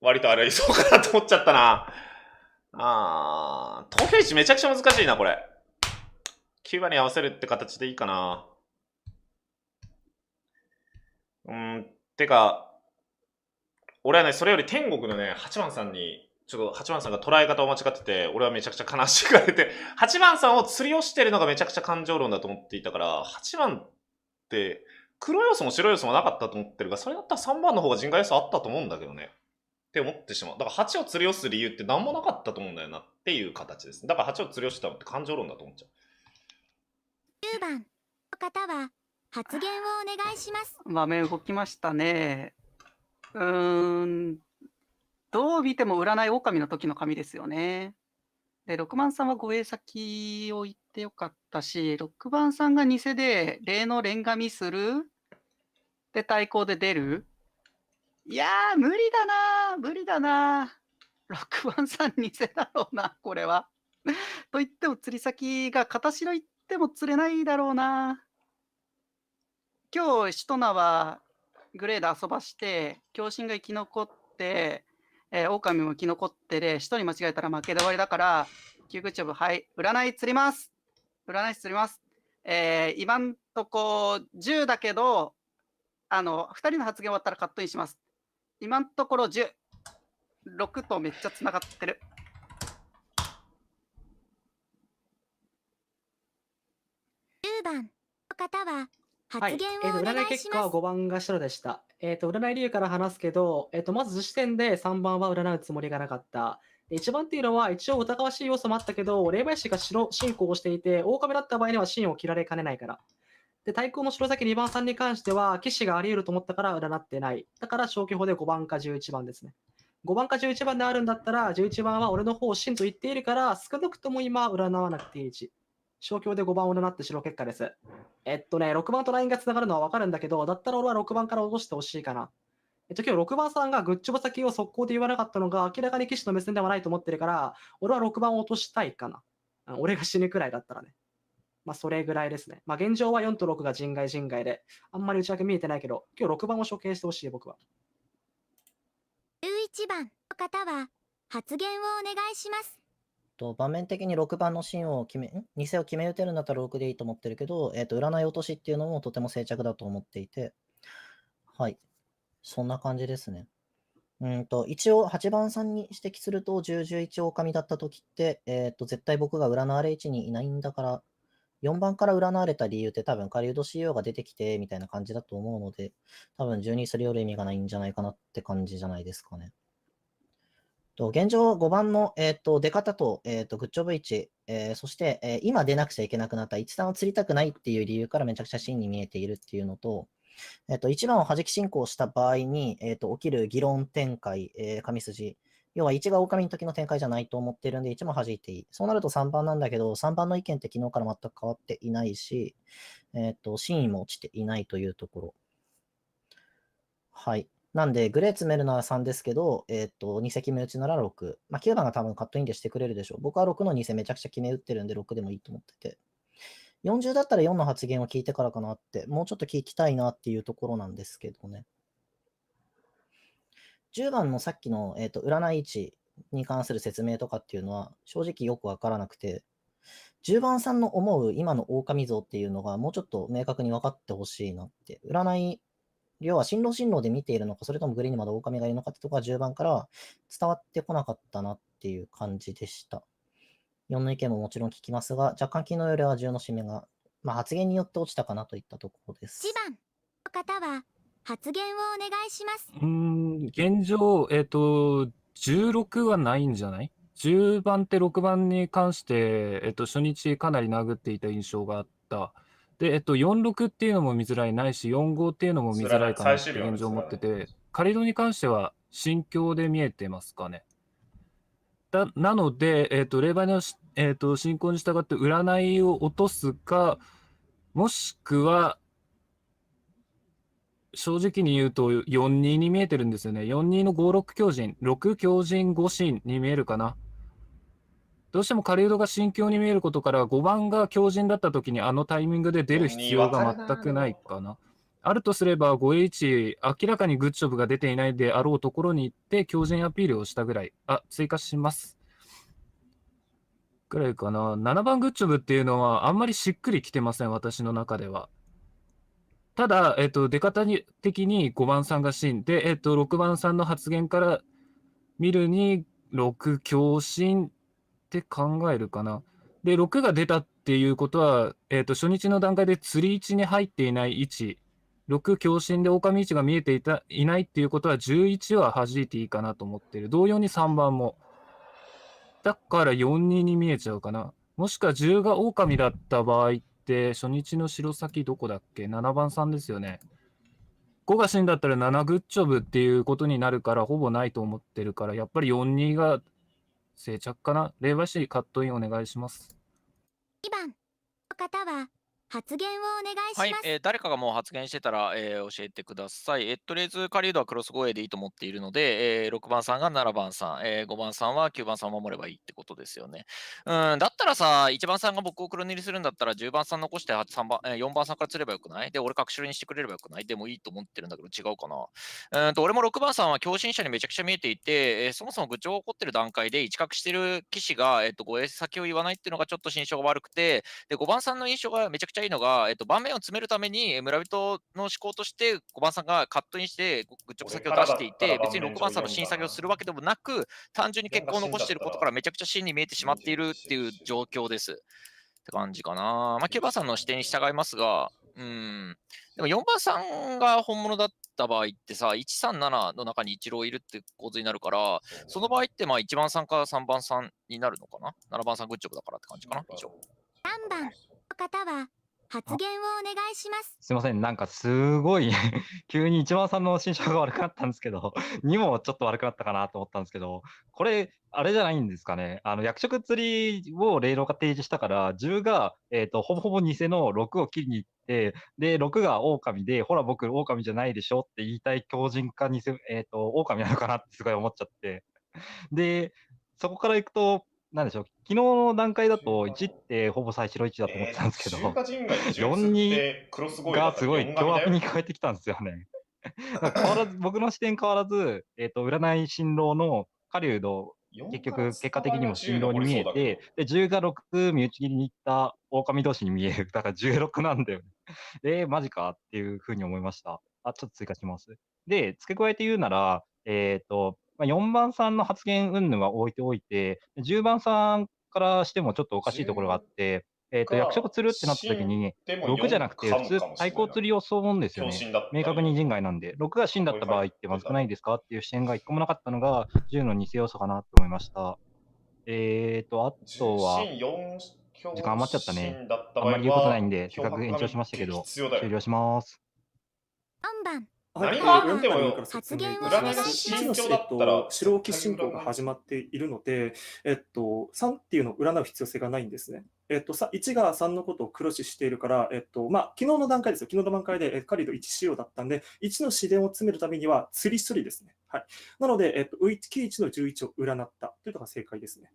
割とありえそうかなと思っちゃったな。あー、投票位置めちゃくちゃ難しいな、これ。9番に合わせるって形でいいかな。うん、てか、俺はね、それより天国のね、8番さんにちょっと八番さんが捉え方を間違ってて、俺はめちゃくちゃ悲しくれて、八番さんを釣りをしてるのがめちゃくちゃ感情論だと思っていたから、八番って、黒要素も白要素もなかったと思ってるが、それだったら3番の方が人外要素あったと思うんだけどね。って思ってしまう。だから8を釣り寄す理由って何もなかったと思うんだよなっていう形です。だから8を釣り寄したのって感情論だと思っちゃう。9番の方は発言をお願いします。場面動きましたね。うーんどう見ても占い狼の時の紙ですよね。で、六番さんは護衛先を行ってよかったし、六番さんが偽で例の連紙するで、対抗で出るいやー、無理だな無理だな6番さん偽だろうな、これは。と言っても釣り先が片白行っても釣れないだろうな。今日、シトナはグレーで遊ばして、強振が生き残って、えー、狼も生き残ってで、人に間違えたら負けで終わりだから、ー急チョブ、はい、占い釣ります。占い師釣ります。えー、今んとこ10だけど、あの、2人の発言終わったらカットインします。今んところ10。6とめっちゃつながってる。10番の方ははい。えっ、と、占いい結果は5番が白でした。えっ、と、占い理由から話すけど、えっ、と、まず時点で3番は占うつもりがなかった。1番っていうのは一応疑わしい要素もあったけど、霊媒師が白、進行をしていて、狼だった場合には芯を切られかねないから。で、対抗の白崎2番さんに関しては、騎士があり得ると思ったから占ってない。だから消去法で5番か11番ですね。5番か11番であるんだったら、11番は俺の方を真と言っているから、少なくとも今占わなくていいし。消去で5番を狙って白結果です。えっとね、6番とラインが繋がるのはわかるんだけど、だったら俺は6番から落としてほしいかな。えっと、今日6番さんがグッチョば先を速攻で言わなかったのが、明らかに騎士の目線ではないと思ってるから、俺は6番を落としたいかな。俺が死ぬくらいだったらね。まあ、それぐらいですね。まあ、現状は4と6が人外人外で、あんまり内訳見えてないけど、今日6番を処刑してほしい、僕は。11番の方は、発言をお願いします。と、場面的に6番のシーンを決め、ん偽を決め打てるんだったら6でいいと思ってるけど、えっ、ー、と、占い落としっていうのもとても静着だと思っていて、はい。そんな感じですね。うんと、一応8番さんに指摘すると、10、11狼だった時って、えっ、ー、と、絶対僕が占われ位置にいないんだから、4番から占われた理由って多分、狩人 CO e が出てきて、みたいな感じだと思うので、多分12するより意味がないんじゃないかなって感じじゃないですかね。現状5番の、えー、と出方と,、えー、とグッジョブ位置、えー、そして、えー、今出なくちゃいけなくなった1番を釣りたくないっていう理由からめちゃくちゃ真に見えているっていうのと、えー、と1番を弾き進行した場合に、えー、と起きる議論展開、えー、筋、要は1が狼の時の展開じゃないと思ってるんで、1も弾いていい。そうなると3番なんだけど、3番の意見って昨日から全く変わっていないし、えっ、ー、と、真意も落ちていないというところ。はい。なんで、グレーメルナーさんですけど、えっ、ー、と、2席目打ちなら6。まあ、9番が多分カットインでしてくれるでしょう。僕は6の2戦めちゃくちゃ決め打ってるんで、6でもいいと思ってて。40だったら4の発言を聞いてからかなって、もうちょっと聞きたいなっていうところなんですけどね。10番のさっきの、えーと、と占い位置に関する説明とかっていうのは正直よくわからなくて、10番さんの思う今の狼像っていうのがもうちょっと明確に分かってほしいなって。占い要は進路進路で見ているのか、それともグリーンにまだ狼がいるのかってところ10番から伝わってこなかったなっていう感じでした。4の意見ももちろん聞きますが、若干昨日よりは10の締めが、まあ、発言によって落ちたかなといったところです。1番の方は発言をお願いします。うん、現状、えっ、ー、と、16はないんじゃない ?10 番って6番に関して、えっ、ー、と、初日かなり殴っていた印象があった。で、えっと、46っていうのも見づらいないし、45っていうのも見づらいかなって現状を持ってて、仮戸に関しては、心境で見えてますかね。だなので、えっと、霊媒の、えっと、信仰に従って占いを落とすか、もしくは、正直に言うと、4-2に見えてるんですよね。4-2の5-6強人、6強人5神に見えるかな。どうしても狩人が心境に見えることから、5番が強靭だった時にあのタイミングで出る必要が全くないかな。あるとすれば、5H、明らかにグッジョブが出ていないであろうところに行って、強靭アピールをしたぐらい。あ、追加します。ぐらいかな。7番グッジョブっていうのは、あんまりしっくりきてません、私の中では。ただ、えっと、出方に的に5番さんが芯で、えっと、6番さんの発言から見るに、6強振って考えるかな。で、6が出たっていうことは、えっ、ー、と、初日の段階で釣り位置に入っていない位置、6強振で狼位置が見えていたいないっていうことは、11は弾いていいかなと思ってる。同様に3番も。だから42に見えちゃうかな。もしくは10が狼だった場合って、初日の白先どこだっけ ?7 番3ですよね。5が死んだったら7グッジョブっていうことになるから、ほぼないと思ってるから、やっぱり42が静着かな霊媒師カットインお願いします2番の方は発言をお願いします。はい、えー、誰かがもう発言してたら、えー、教えてください。えー、とりあえず、カリードはクロス護衛でいいと思っているので、えー、6番さんが7番さん、えー、5番さんは9番さんを守ればいいってことですよね。うん、だったらさ、1番さんが僕を黒塗りするんだったら、10番さん残して番、えー、4番さんから釣ればよくないで、俺隠しろにしてくれればよくないでもいいと思ってるんだけど、違うかな。うんと、俺も6番さんは強振者にめちゃくちゃ見えていて、えー、そもそも愚痴を起こってる段階で、一角してる騎士が、えっ、ー、と、護衛先を言わないっていうのがちょっと心象が悪くて、で、5番さんの印象がめちゃくちゃいのが、えっと、盤面を詰めるために、村人の思考として、5番さんがカットインして、愚直先を出していて、別に6番さんの審査をするわけでもなく、単純に結果を残していることから、めちゃくちゃ真に見えてしまっているっていう状況です。って感じかな。まあ、9番さんの視点に従いますが、うん。でも4番さんが本物だった場合ってさ、137の中に一郎いるって構図になるから、その場合ってまあ1番さんか3番さんになるのかな ?7 番さんグッジョブだからって感じかな、以上3番の方は発言をお願いします。すいません、なんかすごい 急に一番さんの心象が悪くなったんですけど、にもちょっと悪くなったかなと思ったんですけど、これ、あれじゃないんですかね。あの、役職釣りを霊能が提示したから、10が、えっ、ー、と、ほぼほぼ偽の6を切りに行って、で、6が狼で、ほら僕狼じゃないでしょって言いたい強靭化偽、えっ、ー、と、狼なのかなってすごい思っちゃって。で、そこから行くと、なんでしょう、昨日の段階だと1ってほぼ最初の1だと思ってたんですけど、えー、4がすごい凶悪に変えてきたんですよね。変わらず、僕の視点変わらず、えっ、ー、と、占い新郎の狩人、結局、結果的にも新郎に見えて、で、10が6、身内切りに行った狼同士に見える。だから16なんだよね。で、マジかっていうふうに思いました。あ、ちょっと追加します。で、付け加えて言うなら、えっ、ー、と、まあ、4番さんの発言云々は置いておいて、10番さんからしてもちょっとおかしいところがあって、えと役職釣るってなった時に、6じゃなくて、普通、対抗釣りをそう思うんですよね。明確に人外なんで、6が真だった場合ってまずくないですかっていう視点が一個もなかったのが、10の偽要素かなと思いました。えーと、あとは、時間余っちゃったね。あんまり言うことないんで、せっかく延長しましたけど、終了します。4番何があっても発言を占いが慎重だったら、白置き進行が始まっているので、えっと、3っていうのを占う必要性がないんですね。えっと、1が3のことを黒視しているから、えっとまあ、昨日の段階ですよ、昨日の段階で、えカリド1仕様だったんで、1の自然を詰めるためには、釣り処理ですね。はい、なので、えっと、1、1の11を占ったというのが正解ですね。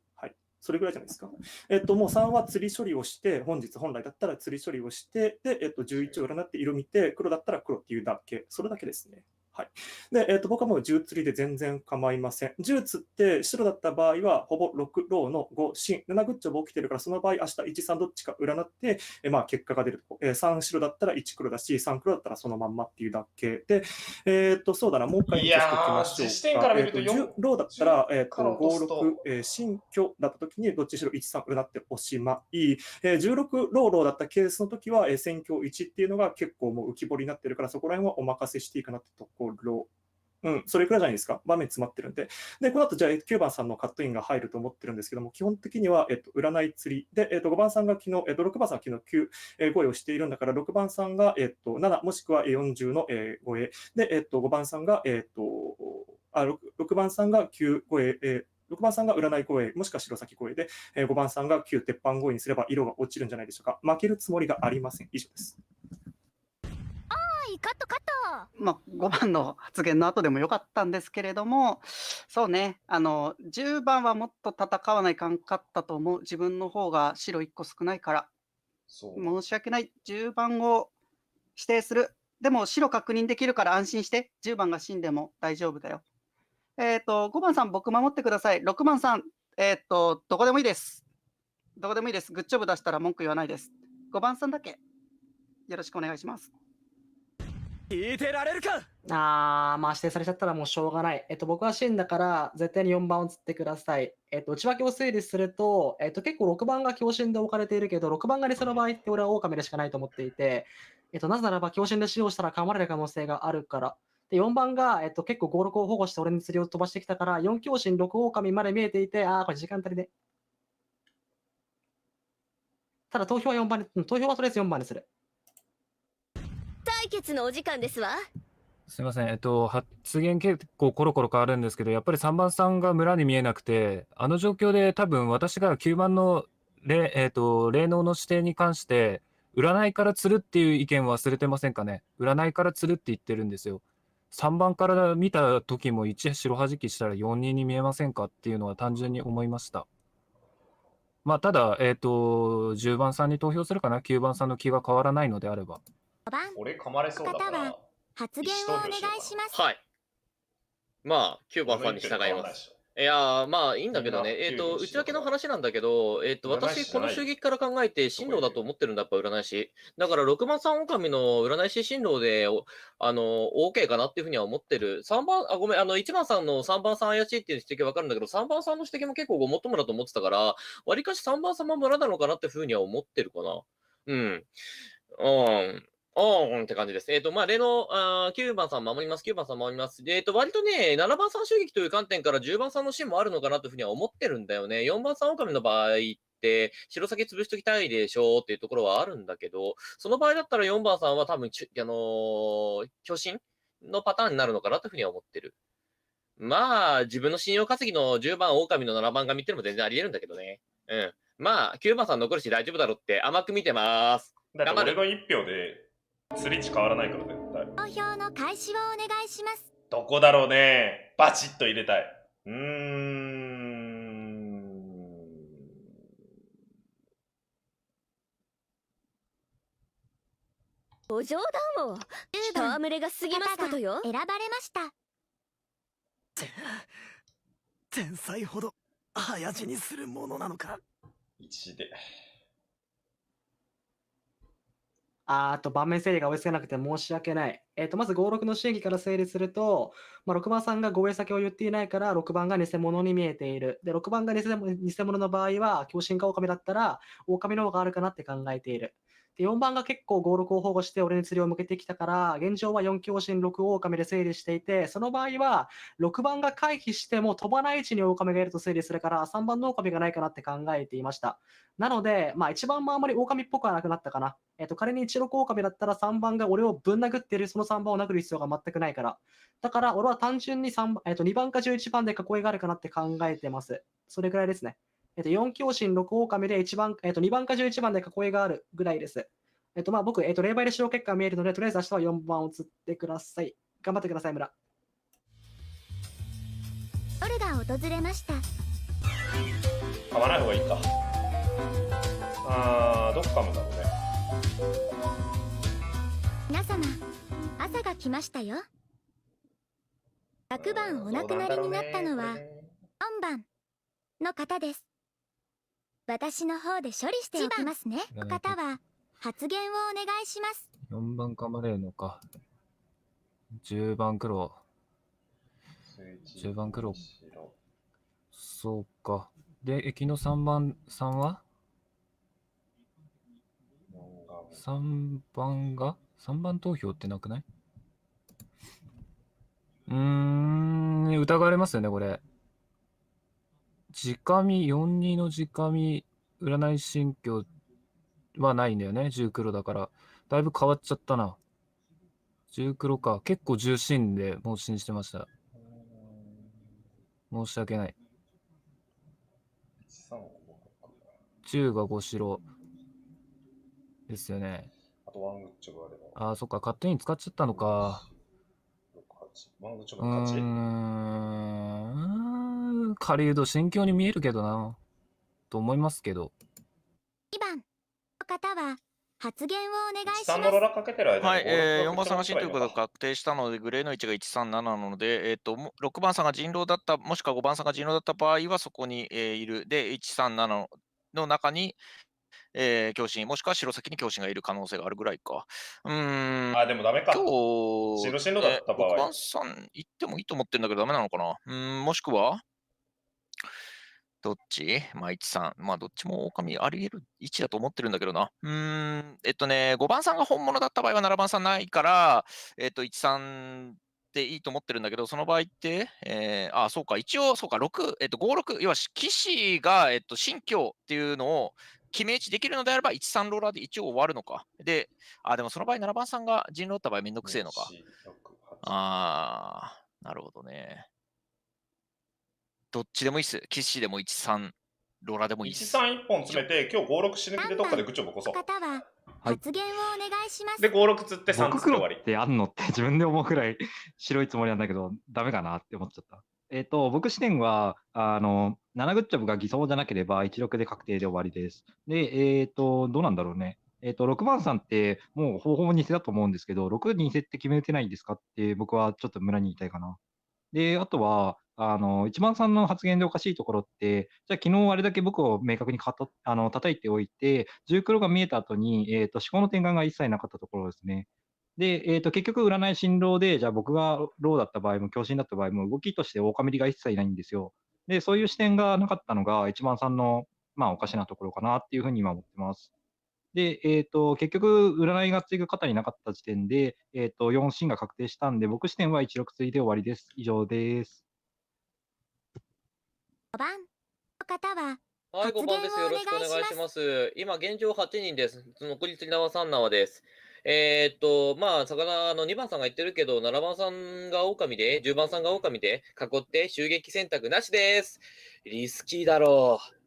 それぐらいじゃないですか。えっと、もう3は釣り処理をして、本日本来だったら釣り処理をして、で、えっと、11を占って色見て、黒だったら黒っていうだけ、それだけですね。はい。で、えっ、ー、と、僕はもう1釣りで全然構いません。1釣って白だった場合は、ほぼ6ローの5、シン、7グッチョブ起きてるから、その場合、明日1、3どっちか占って、えー、まあ、結果が出るえー、3白だったら1黒だし、3黒だったらそのまんまっていうだけで、えっ、ー、と、そうだな、もう一回見ていきましょうか。かと10ローだったら、えっ、ー、と、5、6、えー、新居だった時に、どっちしろ1、3占っておしまい。えー、16ローローだったケースの時は、えー、選挙1っていうのが結構もう浮き彫りになってるから、そこら辺はお任せしていかなってところうん、それくらいじゃないですか。場面詰まってるんで。で、この後、じゃあ、9番さんのカットインが入ると思ってるんですけども、基本的には、えっと、占い釣り。で、えっと、5番さんが昨日、えっと、6番さんが昨日9、えー、声をしているんだから、6番さんが、えっと、7、もしくは40の、えー、声。で、えっと、5番さんが、えっと、あ、6, 6番さんが9声、えー、6番さんが占い声、もしくは白崎声で、えー、5番さんが9鉄板声にすれば色が落ちるんじゃないでしょうか。負けるつもりがありません。以上です。カットカットまあ、5番の発言の後でもよかったんですけれども、そうね、あの、10番はもっと戦わないかんかったと思う。自分の方が白1個少ないから。申し訳ない。10番を指定する。でも白確認できるから安心して、10番が死んでも大丈夫だよ。えっ、ー、と、5番さん、僕守ってください。6番さん、えっ、ー、と、どこでもいいです。どこでもいいです。グッジョブ出したら文句言わないです。5番さんだけ、よろしくお願いします。いてられるかあー、まあ指定されちゃったらもうしょうがない。えっと、僕はシンだから、絶対に4番を釣ってください。えっと、内訳を整理すると、えっと、結構6番が強振で置かれているけど、6番がリスの場合って俺は狼でしかないと思っていて、えっと、なぜならば強振で使用したら噛まれる可能性があるから。で、4番が、えっと、結構5、6を保護して俺に釣りを飛ばしてきたから、4強振、6狼まで見えていて、あー、これ時間足りね。ただ投票は4番に、投票はとりあえず4番にする。対決のお時間ですわ。すいません、えっと、発言結構コロコロ変わるんですけど、やっぱり3番さんが村に見えなくて、あの状況で多分私が9番の霊,、えっと、霊能の指定に関して、占いから釣るっていう意見忘れてませんかね。占いから釣るって言ってるんですよ。3番から見た時も1白はじきしたら4人に見えませんかっていうのは単純に思いました。まあ、ただ、えっ、ー、と、10番さんに投票するかな、9番さんの気が変わらないのであれば。番俺噛まれそうだから発言をお願いします。はい。まあ、9番ファさんに従います。いやまあいいんだけどね、えっ、ー、と、内訳の話なんだけど、えっ、ー、と、私、この襲撃から考えて、進路だと思ってるんだ、やっぱ占い師。だから、六番さん狼の占い師進路で、あの、OK かなっていうふうには思ってる。三番、あ、ごめん、あの、一番さんの三番さん怪しいっていう指摘わかるんだけど、三番さんの指摘も結構ごもっともだと思ってたから、わりかし三番様村なのかなっていうふうには思ってるかな。うん。うん。おん、って感じです。えっ、ー、と、まあ、例の、あ9番さん守ります、9番さん守ります。で、えっ、ー、と、割とね、7番さん襲撃という観点から10番さんのシーンもあるのかなというふうには思ってるんだよね。4番さん狼の場合って、白酒潰しときたいでしょうっていうところはあるんだけど、その場合だったら4番さんは多分、あのー、巨神のパターンになるのかなというふうには思ってる。まあ、自分の信用稼ぎの10番狼の7番が見てのも全然あり得るんだけどね。うん。まあ、9番さん残るし大丈夫だろうって甘く見てます。だから俺の1票ですり地変わらないから絶対投票の開始をお願いしますどこだろうねバチッと入れたいうーんお冗談を戯れが過ぎますことよ選ばれました天才ほど早死にするものなのか1で。あと、盤面整理が追いつけなくて申し訳ない。えっ、ー、と、まず5、6の審議から整理すると、まあ、6番さんが護衛先を言っていないから、6番が偽物に見えている。で、6番が偽物の場合は、強心か狼だったら、狼の方があるかなって考えている。4番が結構5、6を保護して俺に釣りを向けてきたから、現状は4強心6狼で整理していて、その場合は6番が回避しても飛ばない位置に狼がいると整理するから、3番の狼がないかなって考えていました。なので、まあ1番もあんまり狼っぽくはなくなったかな。えっ、と、仮に1、6狼だったら3番が俺をぶん殴っている、その3番を殴る必要が全くないから。だから俺は単純に3番、えっ、と2番か11番で囲いがあるかなって考えてます。それくらいですね。えっと、4強心6狼で1番、えっと、2番か11番で囲いがあるぐらいです。えっと、まあ僕、えっと、霊媒で使用結果見えるので、とりあえず明日は4番を釣ってください。頑張ってください、村。オルが訪れました。買まない方がいいか。あー、どっかもだろうね。皆様、朝が来ましたよ。昨晩お亡くなりになったのは、4番の方です。私の方で処理しておきますね方は発言をお願いします番かまれるのか番黒番黒そうかで駅の三番んは三番が三番投票ってなくないうーん疑われますよねこれ直見、42の直見、占い新居はないんだよね。10黒だから。だいぶ変わっちゃったな。10黒か。結構重心で盲信してました。申し訳ない。10が5白。ですよね。あとワングッチョがあれば。ああ、そっか。勝手に使っちゃったのか。ワングッチョが勝ち。うーん。狩人心境に見えるけどなと思いますけど2番の方は発言をお願いします。はい、えー、4番さんが死ということが確定したので、グレーの位置が137なので、えーと、6番さんが人狼だった、もしくは5番さんが人狼だった場合はそこに、えー、いる。で、137の中に、えー、教師もしくは白先に強心がいる可能性があるぐらいか。うん。あ、でもダメか。今日、白進路だった場合。えー、6番さん行ってもいいと思ってるんだけど、ダメなのかなうん、もしくはどっちまあ、1さん。まあ、どっちも狼あり得る位置だと思ってるんだけどな。うーん、えっとね、5番さんが本物だった場合は7番さんないから、えっと、1さんでいいと思ってるんだけど、その場合って、えー、あ、そうか、一応、そうか、6、えっと、5、6、要は、騎士が、えっと、新境っていうのを、決め打ちできるのであれば、1、3ローラーで一応終わるのか。で、あ、でもその場合、7番さんが陣ロった場合、めんどくせえのか。ああ、なるほどね。どっちでもいいっす。騎士でも1、3、ローラでもいいっす。1、3、1本詰めて、今日5、6死ぬ気でどっかで愚痴をぼこそう。方は発言をお願いします。で、5、6つって3釣って終わり。ってあんのって自分で思うくらい白いつもりなんだけど、ダメかなって思っちゃった。えっ、ー、と、僕視点は、あの、7グッジョブが偽装じゃなければ16で確定で終わりです。で、えっ、ー、と、どうなんだろうね。えっ、ー、と、6番さんってもう方法も偽だと思うんですけど、6偽って決め打てないんですかって僕はちょっと村に言いたいかな。で、あとは、あの、一番さんの発言でおかしいところって、じゃあ昨日あれだけ僕を明確にかた、あの、叩いておいて、重黒が見えた後に、えっ、ー、と、思考の転換が一切なかったところですね。で、えっ、ー、と、結局、占い新郎で、じゃあ僕がローだった場合も、強振だった場合も、動きとして狼が一切ないんですよ。で、そういう視点がなかったのが、一番さんの、まあ、おかしなところかなっていうふうに今思ってます。で、えっ、ー、と、結局、占いがついく方になかった時点で、えっ、ー、と、4進が確定したんで、僕視点は1、6ついで終わりです。以上です。5番の方ははい、5番です。よろしくお願いします。今、現状8人です。残り3は3縄です。えー、っと、まあ、魚、の、2番さんが言ってるけど、7番さんが狼で、10番さんが狼で、囲って襲撃選択なしです。リスキーだろう。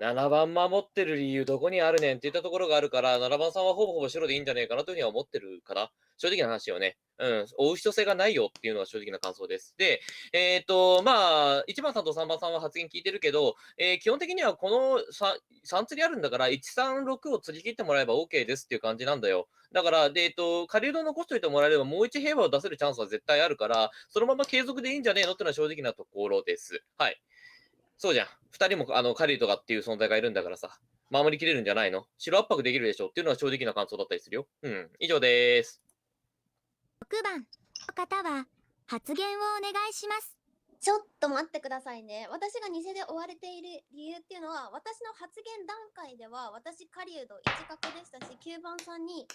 7番守ってる理由どこにあるねんって言ったところがあるから、7番さんはほぼほぼ白でいいんじゃねえかなというふうには思ってるから、正直な話よね。うん、追う人性がないよっていうのは正直な感想です。で、えっ、ー、と、まあ、1番さんと3番さんは発言聞いてるけど、えー、基本的にはこの 3, 3釣りあるんだから、1、3、6を釣り切ってもらえば OK ですっていう感じなんだよ。だから、で、えっ、ー、と、下流を残しておいてもらえれば、もう1平和を出せるチャンスは絶対あるから、そのまま継続でいいんじゃねえのっていうのは正直なところです。はい。そうじゃん。二人も、あの、カリーとかっていう存在がいるんだからさ、守りきれるんじゃないの白圧迫できるでしょっていうのは正直な感想だったりするよ。うん。以上です。6番の方は、発言をお願いします。ちょっと待ってくださいね。私が偽で追われている理由っていうのは、私の発言段階では、私、狩人一角でしたし、9番さんに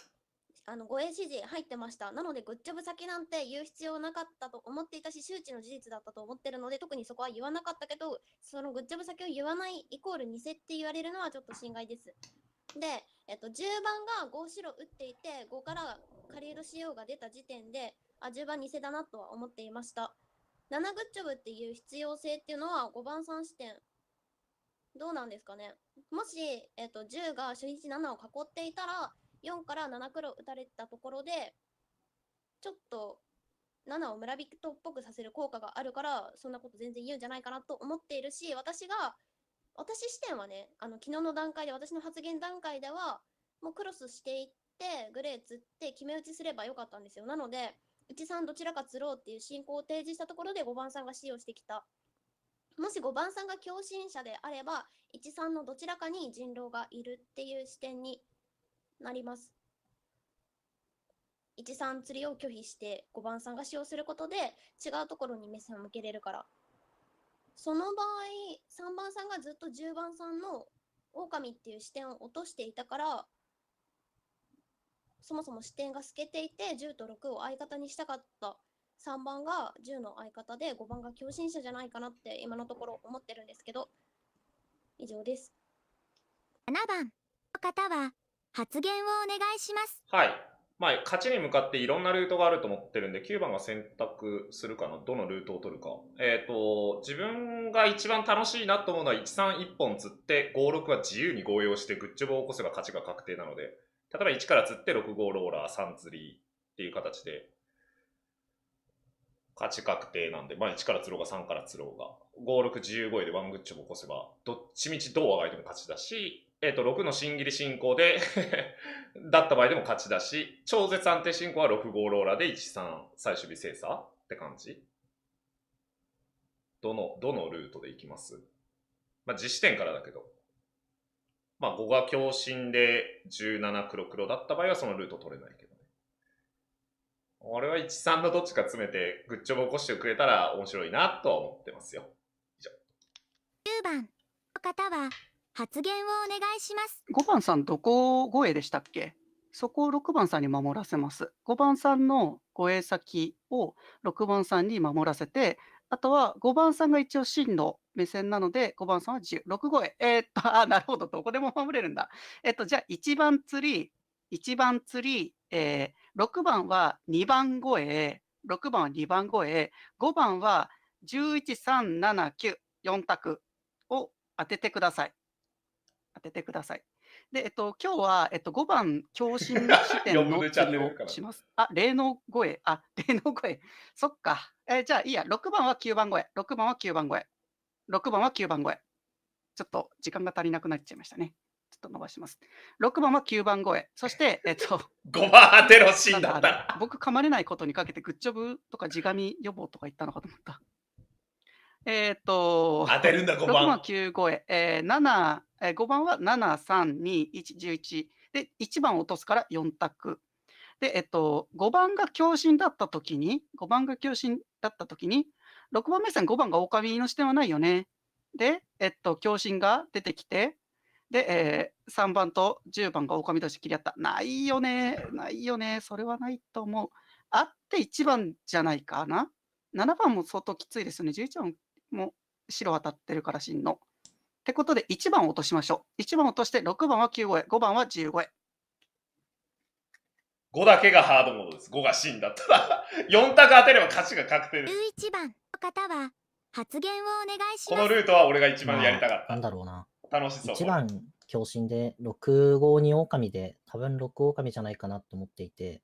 あの護衛指示入ってました。なので、グッジョブ先なんて言う必要なかったと思っていたし、周知の事実だったと思ってるので、特にそこは言わなかったけど、そのグッジョブ先を言わないイコール偽って言われるのはちょっと心外です。で、えっと、10番が5白打っていて、5から借り色仕様が出た時点で、あ、10番偽だなとは思っていました。7グッジョブっていう必要性っていうのは5番3視点。どうなんですかねもし、えっと、10が初日7を囲っていたら、4から7黒打たれたところでちょっと7を村人っぽくさせる効果があるからそんなこと全然言うんじゃないかなと思っているし私が私視点はねあの昨日の段階で私の発言段階ではもうクロスしていってグレー釣って決め打ちすればよかったんですよなので内さんどちらか釣ろうっていう進行を提示したところで5番さんが使用してきたもし5番さんが共振者であれば13のどちらかに人狼がいるっていう視点になります。1、三釣りを拒否して5番さんが使用することで違うところに目線を向けれるから。その場合、3番さんがずっと10番さんの狼っていう視点を落としていたから、そもそも視点が透けていて10と6を相方にしたかった3番が10の相方で5番が共振者じゃないかなって今のところ思ってるんですけど以上です7番の方は発言をお願いします。はい。まあ、勝ちに向かっていろんなルートがあると思ってるんで、9番が選択するかな、どのルートを取るか。えっ、ー、と、自分が一番楽しいなと思うのは、1、3、1本釣って、5、6は自由に合用して、グッジョブを起こせば勝ちが確定なので、例えば1から釣って、6、5ローラー、3釣りっていう形で、勝ち確定なんで、まあ、1から釣ろうが3から釣ろうが、5、6、15でワングッジョブを起こせば、どっちみちどうあがいても勝ちだし、えっ、ー、と、6の新切り進行で だった場合でも勝ちだし、超絶安定進行は6号ローラーで1、3最終日精査って感じどの、どのルートでいきますまあ、実視点からだけど。まあ、5が強振で17黒黒だった場合はそのルート取れないけどね。俺は1、3のどっちか詰めてグッジョブ起こしてくれたら面白いなとは思ってますよ。以上。10番の方は発言をお願いします。5番さん、どこ護衛でしたっけそこを6番さんに守らせます。5番さんの護衛先を6番さんに守らせて、あとは5番さんが一応真の目線なので、5番さんは10、6号へ。えー、っと、あ、なるほど、どこでも守れるんだ。えっと、じゃあ1番釣り、1番釣り、えー、6番は2番護衛、6番は2番護衛、5番は11、3、7、9、4択を当ててください。当ててください。で、えっと、今日は、えっと、5 番、共振視点の治をします。あ、霊能声。あ、霊能声。そっか。えー、じゃあ、いいや。6番は9番声。6番は9番声。6番は9番声。ちょっと時間が足りなくなっちゃいましたね。ちょっと伸ばします。6番は9番声。そして、えっと、5 番当てろシーンだった。僕、噛まれないことにかけて、グッジョブとか、地紙予防とか言ったのかと思った。えっ、ー、と、当てるんだ、5番。6番9声、えー、7、えー、5番は7、3、2、1、11。で、1番落とすから4択。で、えっ、ー、と、5番が強振だったときに、5番が強振だったときに、6番目線5番が狼の視点はないよね。で、えっ、ー、と、強振が出てきて、で、えー、3番と10番が狼として切り合った。ないよね、ないよね、それはないと思う。あって1番じゃないかな。7番も相当きついですよね。11番もう白当たってるから真の。ってことで1番を落としましょう。1番落として6番は9超え、5番は15超え。5だけがハードモードです。5が真だったら4 択当てれば勝ちが確定です。11番の方は発言をお願いします。このルートは俺が一番やりたかった。なんだろうな。楽しそう。1番強振で6号に狼で多分6狼じゃないかなと思っていて、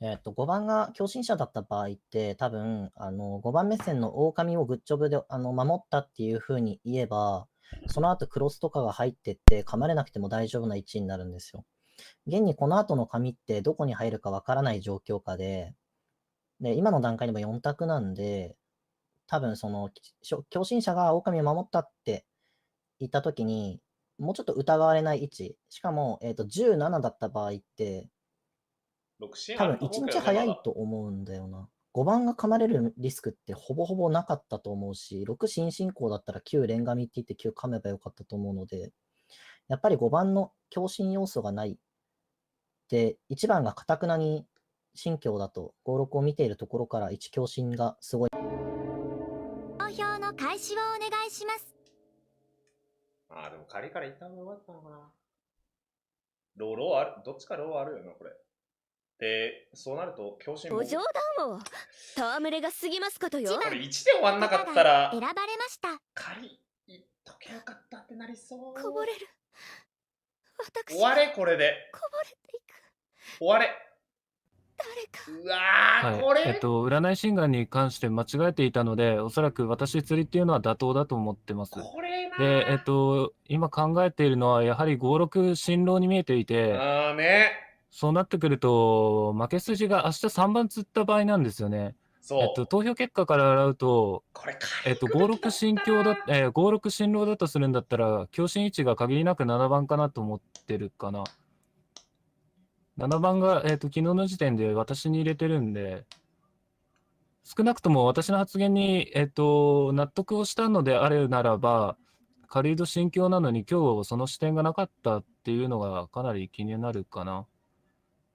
えっと、5番が強振者だった場合って、多分、あの、5番目線の狼をグッジョブで、あの、守ったっていう風に言えば、その後クロスとかが入ってって、噛まれなくても大丈夫な位置になるんですよ。現にこの後の紙ってどこに入るかわからない状況下で、で、今の段階でも4択なんで、多分その、強振者が狼を守ったって言った時に、もうちょっと疑われない位置、しかも、えっ、ー、と、17だった場合って、多分一日早いと思うんだよな。5番が噛まれるリスクってほぼほぼなかったと思うし、6新進行だったら9連紙って言って9噛めばよかったと思うので、やっぱり5番の強振要素がない。で、1番がかたくなに新教だと5、6を見ているところから1強振がすごい。投票の開始をお願いします。ああ、でも仮からいった方がよかったのかな。ロー、ローある、どっちかローあるよな、これ。で、そうなると、教師も。ご冗談を戯れが過ぎますことよ。これ1で終わんなかったら、選ばれました。仮、っとけよかったってなりそう。こぼれる。私終われ、これで。こぼれていく。終われ。うわはい、これえっと占い心眼に関して間違えていたのでおそらく私釣りっていうのは妥当だと思ってますでえっと今考えているのはやはり56新郎に見えていてああねそうなってくると、負け筋が明日3番釣った場合なんですよね。えっと、投票結果から洗うと、えっと、5六新強だ、えー、5六新郎だとするんだったら、強振位置が限りなく7番かなと思ってるかな。7番が、えっと、昨日の時点で私に入れてるんで、少なくとも私の発言に、えっと、納得をしたのであれならば、カリード心境なのに今日その視点がなかったっていうのがかなり気になるかな。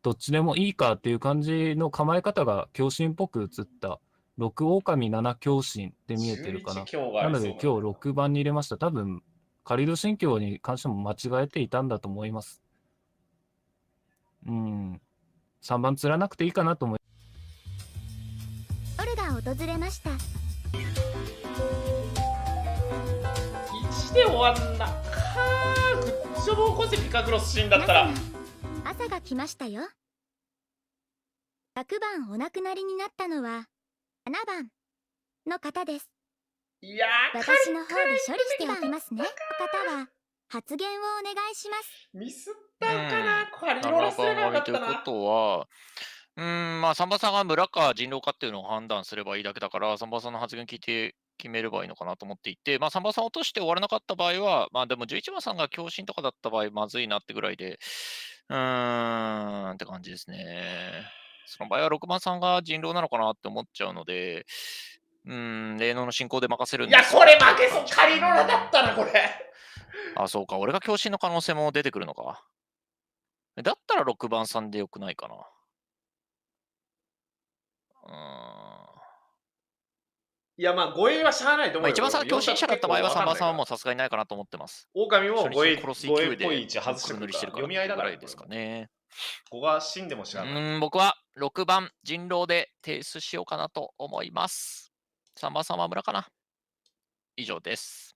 どっちでもいいかっていう感じの構え方が狂心っぽく映った。6狼7狂心って見えてるかな。なので今日6番に入れました。多分、カリド神教に関しても間違えていたんだと思います。うん。3番釣らなくていいかなと思い夜が訪れました。1で終わんな。かー、グッジョボーコセピカグロスシーンだったら。朝が来ましたよ昨晩お亡くなりになったのは7番の方です私の方で処理しておきますね方は発言をお願いしますミスったかな、これローラということはうんまあさんまさんが村か人狼かっていうのを判断すればいいだけだからさんまさんの発言聞いて決めればいいのかなと思っていて、まあ、んまさん落として終わらなかった場合は、まあ、でも11番さんが強振とかだった場合、まずいなってぐらいで、うーん、って感じですね。その場合は6番さんが人狼なのかなって思っちゃうので、うん、霊能の進行で任せるんですいや、これ負けそう、カリロラだったな、これ。あ、そうか、俺が強振の可能性も出てくるのか。だったら6番さんでよくないかな。うん。いや、まあ、護衛はしゃあないと思う、まあ、一番さ、強振者だった場合は、三番さんはもうさすがにないかなと思ってます。狼も護衛殺す勢いで、護衛してるから読み合いだからですかね。ここは死んでも知らない。僕は6番、人狼で提出しようかなと思います。三番さんは村かな。以上です。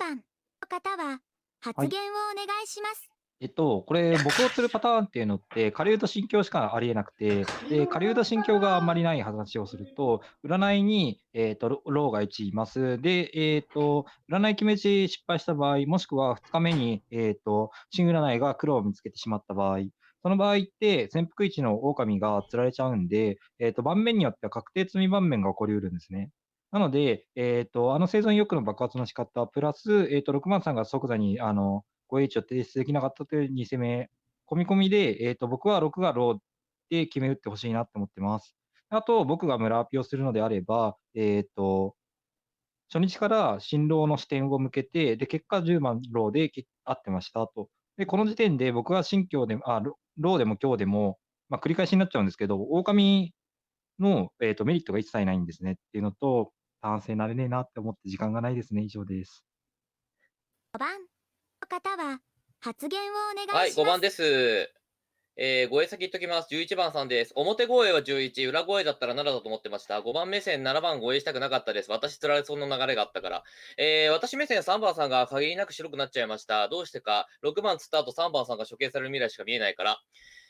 3番の方は発言をお願いします。はいえっと、これ、僕をするパターンっていうのって、狩人心境しかありえなくて、で、狩人心境があんまりない話をすると、占いに、えっ、と、ローが1います。で、えっ、と、占い決め地失敗した場合、もしくは2日目に、えっ、と、新占いが黒を見つけてしまった場合、その場合って、潜伏位置の狼が釣られちゃうんで、えっ、と、盤面によっては確定積み盤面が起こりうるんですね。なので、えっ、と、あの生存欲の爆発の仕方、プラス、えっ、と、6万さんが即座に、あの、5H を提出できなかったという2攻め、込み込みで、えー、と僕は6がローで決め打ってほしいなって思ってます。あと、僕が村アピをするのであれば、えっ、ー、と、初日から新郎の視点を向けて、で、結果10万ローで合ってましたと。で、この時点で僕は新教で、あ、ローでも今日でも、まあ、繰り返しになっちゃうんですけど、狼の、えーと、とメリットが一切ないんですねっていうのと、男性なれねえなって思って時間がないですね。以上です。5番方は発言をお願いします。はい、5番です。えー、声先言っときます。11番さんです。表声は11、裏声だったら7だと思ってました。5番目線、7番護衛したくなかったです。私釣られそうな流れがあったから。えー、私目線3番さんが限りなく白くなっちゃいました。どうしてか、6番釣った後3番さんが処刑される未来しか見えないから。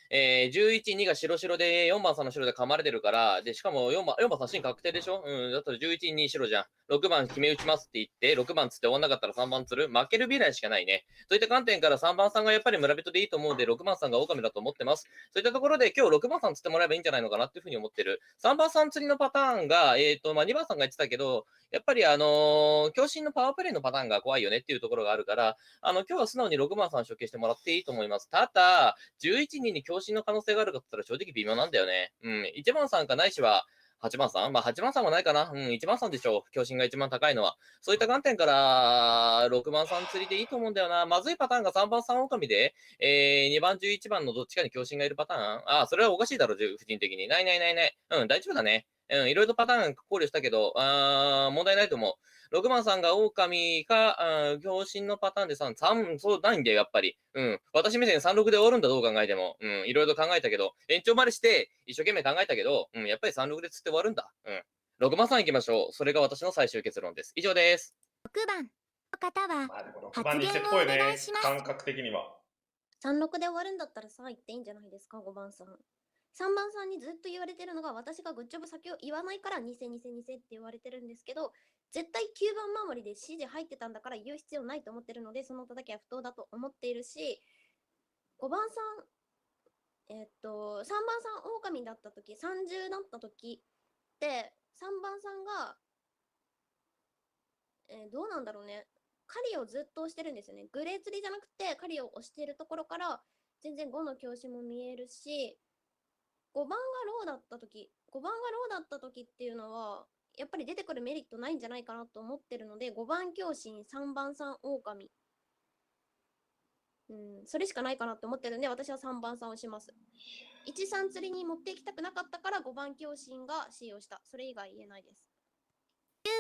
えー、11、2が白白で、4番さんの白で噛まれてるから、で、しかも4番、4番さん確定でしょうん、だったら11、2白じゃん。6番決め打ちますって言って、6番つって終わんなかったら3番つる負ける未来しかないね。そういった観点から3番さんがやっぱり村人でいいと思うんで、6番さんが狼だと思ってます。そういったところで今日6番さんつってもらえばいいんじゃないのかなっていうふうに思ってる。3番さん釣りのパターンが、えっ、ー、と、まあ、2番さんが言ってたけど、やっぱりあのー、強振のパワープレイのパターンが怖いよねっていうところがあるから、あの、今日は素直に6番さん処刑してもらっていいと思います。ただ、11、2に強昇進の可能性があるかって言ったら正直微妙なんだよね。うん、1番さんかないしは、8番さんまあ8番さんはないかなうん、1番さんでしょう。強心が一番高いのは。そういった観点から、6番さん釣りでいいと思うんだよな。まずいパターンが3番さん狼で、えー、2番11番のどっちかに強心がいるパターンああ、それはおかしいだろ、婦人的に。ないないないない。うん、大丈夫だね。うん、いろいろパターン考慮したけど、あ問題ないと思う。6番さんが狼か、あ行進のパターンで3、3、そうないんだよ、やっぱり。うん。私目線36で終わるんだ、どう考えても。うん、いろいろ考えたけど、延長までして、一生懸命考えたけど、うん、やっぱり36で釣って終わるんだ。うん。6番さん行きましょう。それが私の最終結論です。以上です。6番の方は、発言をお願いします。まね、感覚的には。36で終わるんだったらさ、いっていいんじゃないですか、5番さん。3番さんにずっと言われてるのが私がグッジョブ先を言わないから偽偽偽って言われてるんですけど絶対9番守りで指示入ってたんだから言う必要ないと思ってるのでその叩きは不当だと思っているし5番さんえっと3番さん狼だった時30だった時って3番さんが、えー、どうなんだろうね狩りをずっと押してるんですよねグレー釣りじゃなくて狩りを押してるところから全然5の教師も見えるし5番がローだった時5番がローだった時っていうのはやっぱり出てくるメリットないんじゃないかなと思ってるので5番狂心3番さん狼うんそれしかないかなと思ってるんで私は3番さんをします13釣りに持っていきたくなかったから5番狂心が使用したそれ以外言えないです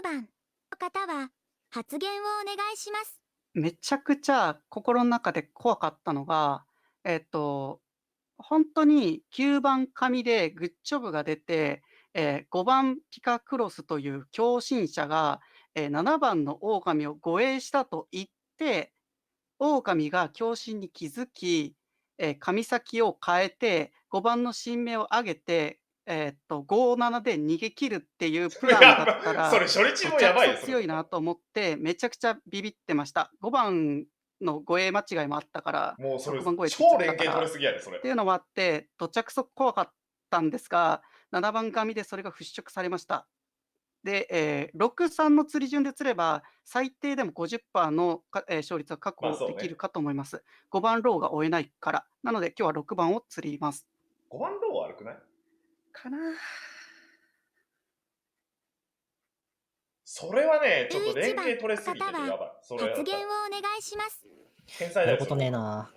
9番の方は発言をお願いしますめちゃくちゃ心の中で怖かったのがえっ、ー、と本当に9番紙でグッジョブが出て、えー、5番ピカクロスという狂信者が、えー、7番の狼を護衛したと言って、狼が狂信に気づき、えー、紙先を変えて、5番の新名を上げて、えー、っと57で逃げ切るっていうプランだったら、それ初日もやばい強いなと思って、めちゃくちゃビビってました。5番の護衛間違いもあったから、もうそれ超連携取れすぎやで、それ。っていうのもあって、土着速怖かったんですが、7番紙でそれが払拭されました。で、えー、6、3の釣り順で釣れば、最低でも50%のえー、勝率は確保できるかと思います。ま、ね、5番ローが追えないから。なので、今日は6番を釣ります。5番ローは悪くないかなそれはね、ちょっと連携取れすぎてるやばい。それ発言をお願いします。天才だよ。やることねえな。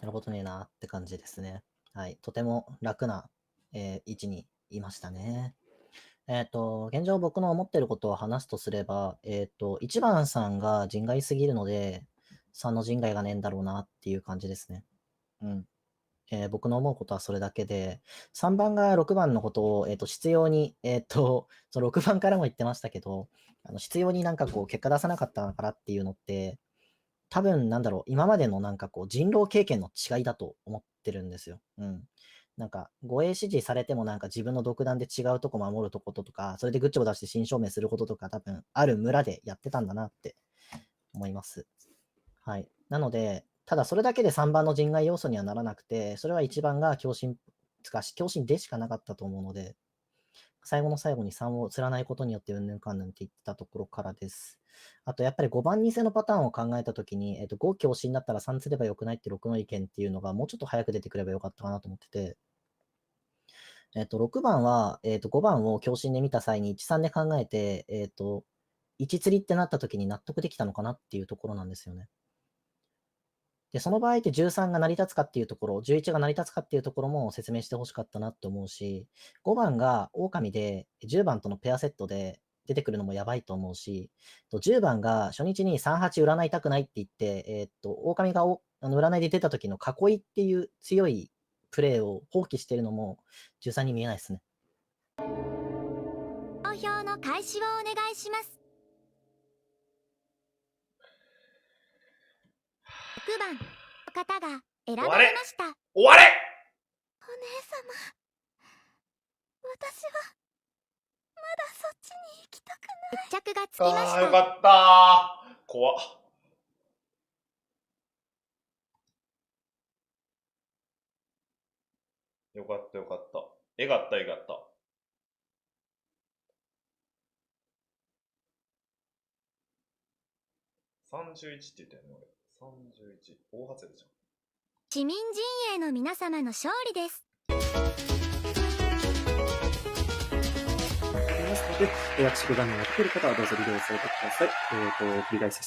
やることねえなって感じですね。はい。とても楽な、えー、位置にいましたね。えっ、ー、と、現状僕の思ってることを話すとすれば、えっ、ー、と、1番さんが人外すぎるので、3の人外がねえんだろうなっていう感じですね。うん。えー、僕の思うことはそれだけで、3番が6番のことを、えっ、ー、と、必要に、えっ、ー、と、その6番からも言ってましたけど、あの、必要になんかこう、結果出さなかったのかなっていうのって、多分なんだろう、今までのなんかこう、人狼経験の違いだと思ってるんですよ。うん。なんか、護衛指示されてもなんか自分の独断で違うとこ守るとこととか、それでグッチョを出して新証明することとか、多分ある村でやってたんだなって思います。はい。なので、ただそれだけで3番の人外要素にはならなくて、それは1番が共振、つかし、共振でしかなかったと思うので、最後の最後に3を釣らないことによってうんぬんかんぬんって言ってたところからです。あとやっぱり5番偽のパターンを考えたときに、えっと、5共振だったら3釣ればよくないって6の意見っていうのがもうちょっと早く出てくればよかったかなと思ってて、えっと、6番は、えっと、5番を共振で見た際に1、3で考えて、えっと、1釣りってなったときに納得できたのかなっていうところなんですよね。で、その場合って13が成り立つかっていうところ、11が成り立つかっていうところも説明してほしかったなって思うし、5番が狼で10番とのペアセットで出てくるのもやばいと思うし、10番が初日に38占いたくないって言って、えー、っと、狼がおあの占いで出た時の囲いっていう強いプレーを放棄してるのも13に見えないですね。投票の開始をお願いします。番の方が選ばれました終われお姉様私はまだそっちに行きたくない決着がつきましたあよかった怖っよかったよかった。えがったえがった。31って言ったよね、俺。31大外れじゃん市民陣営の皆様の勝利です役職画面やってる方はどうぞ利用されてください。えっ、ー、と、繰り返し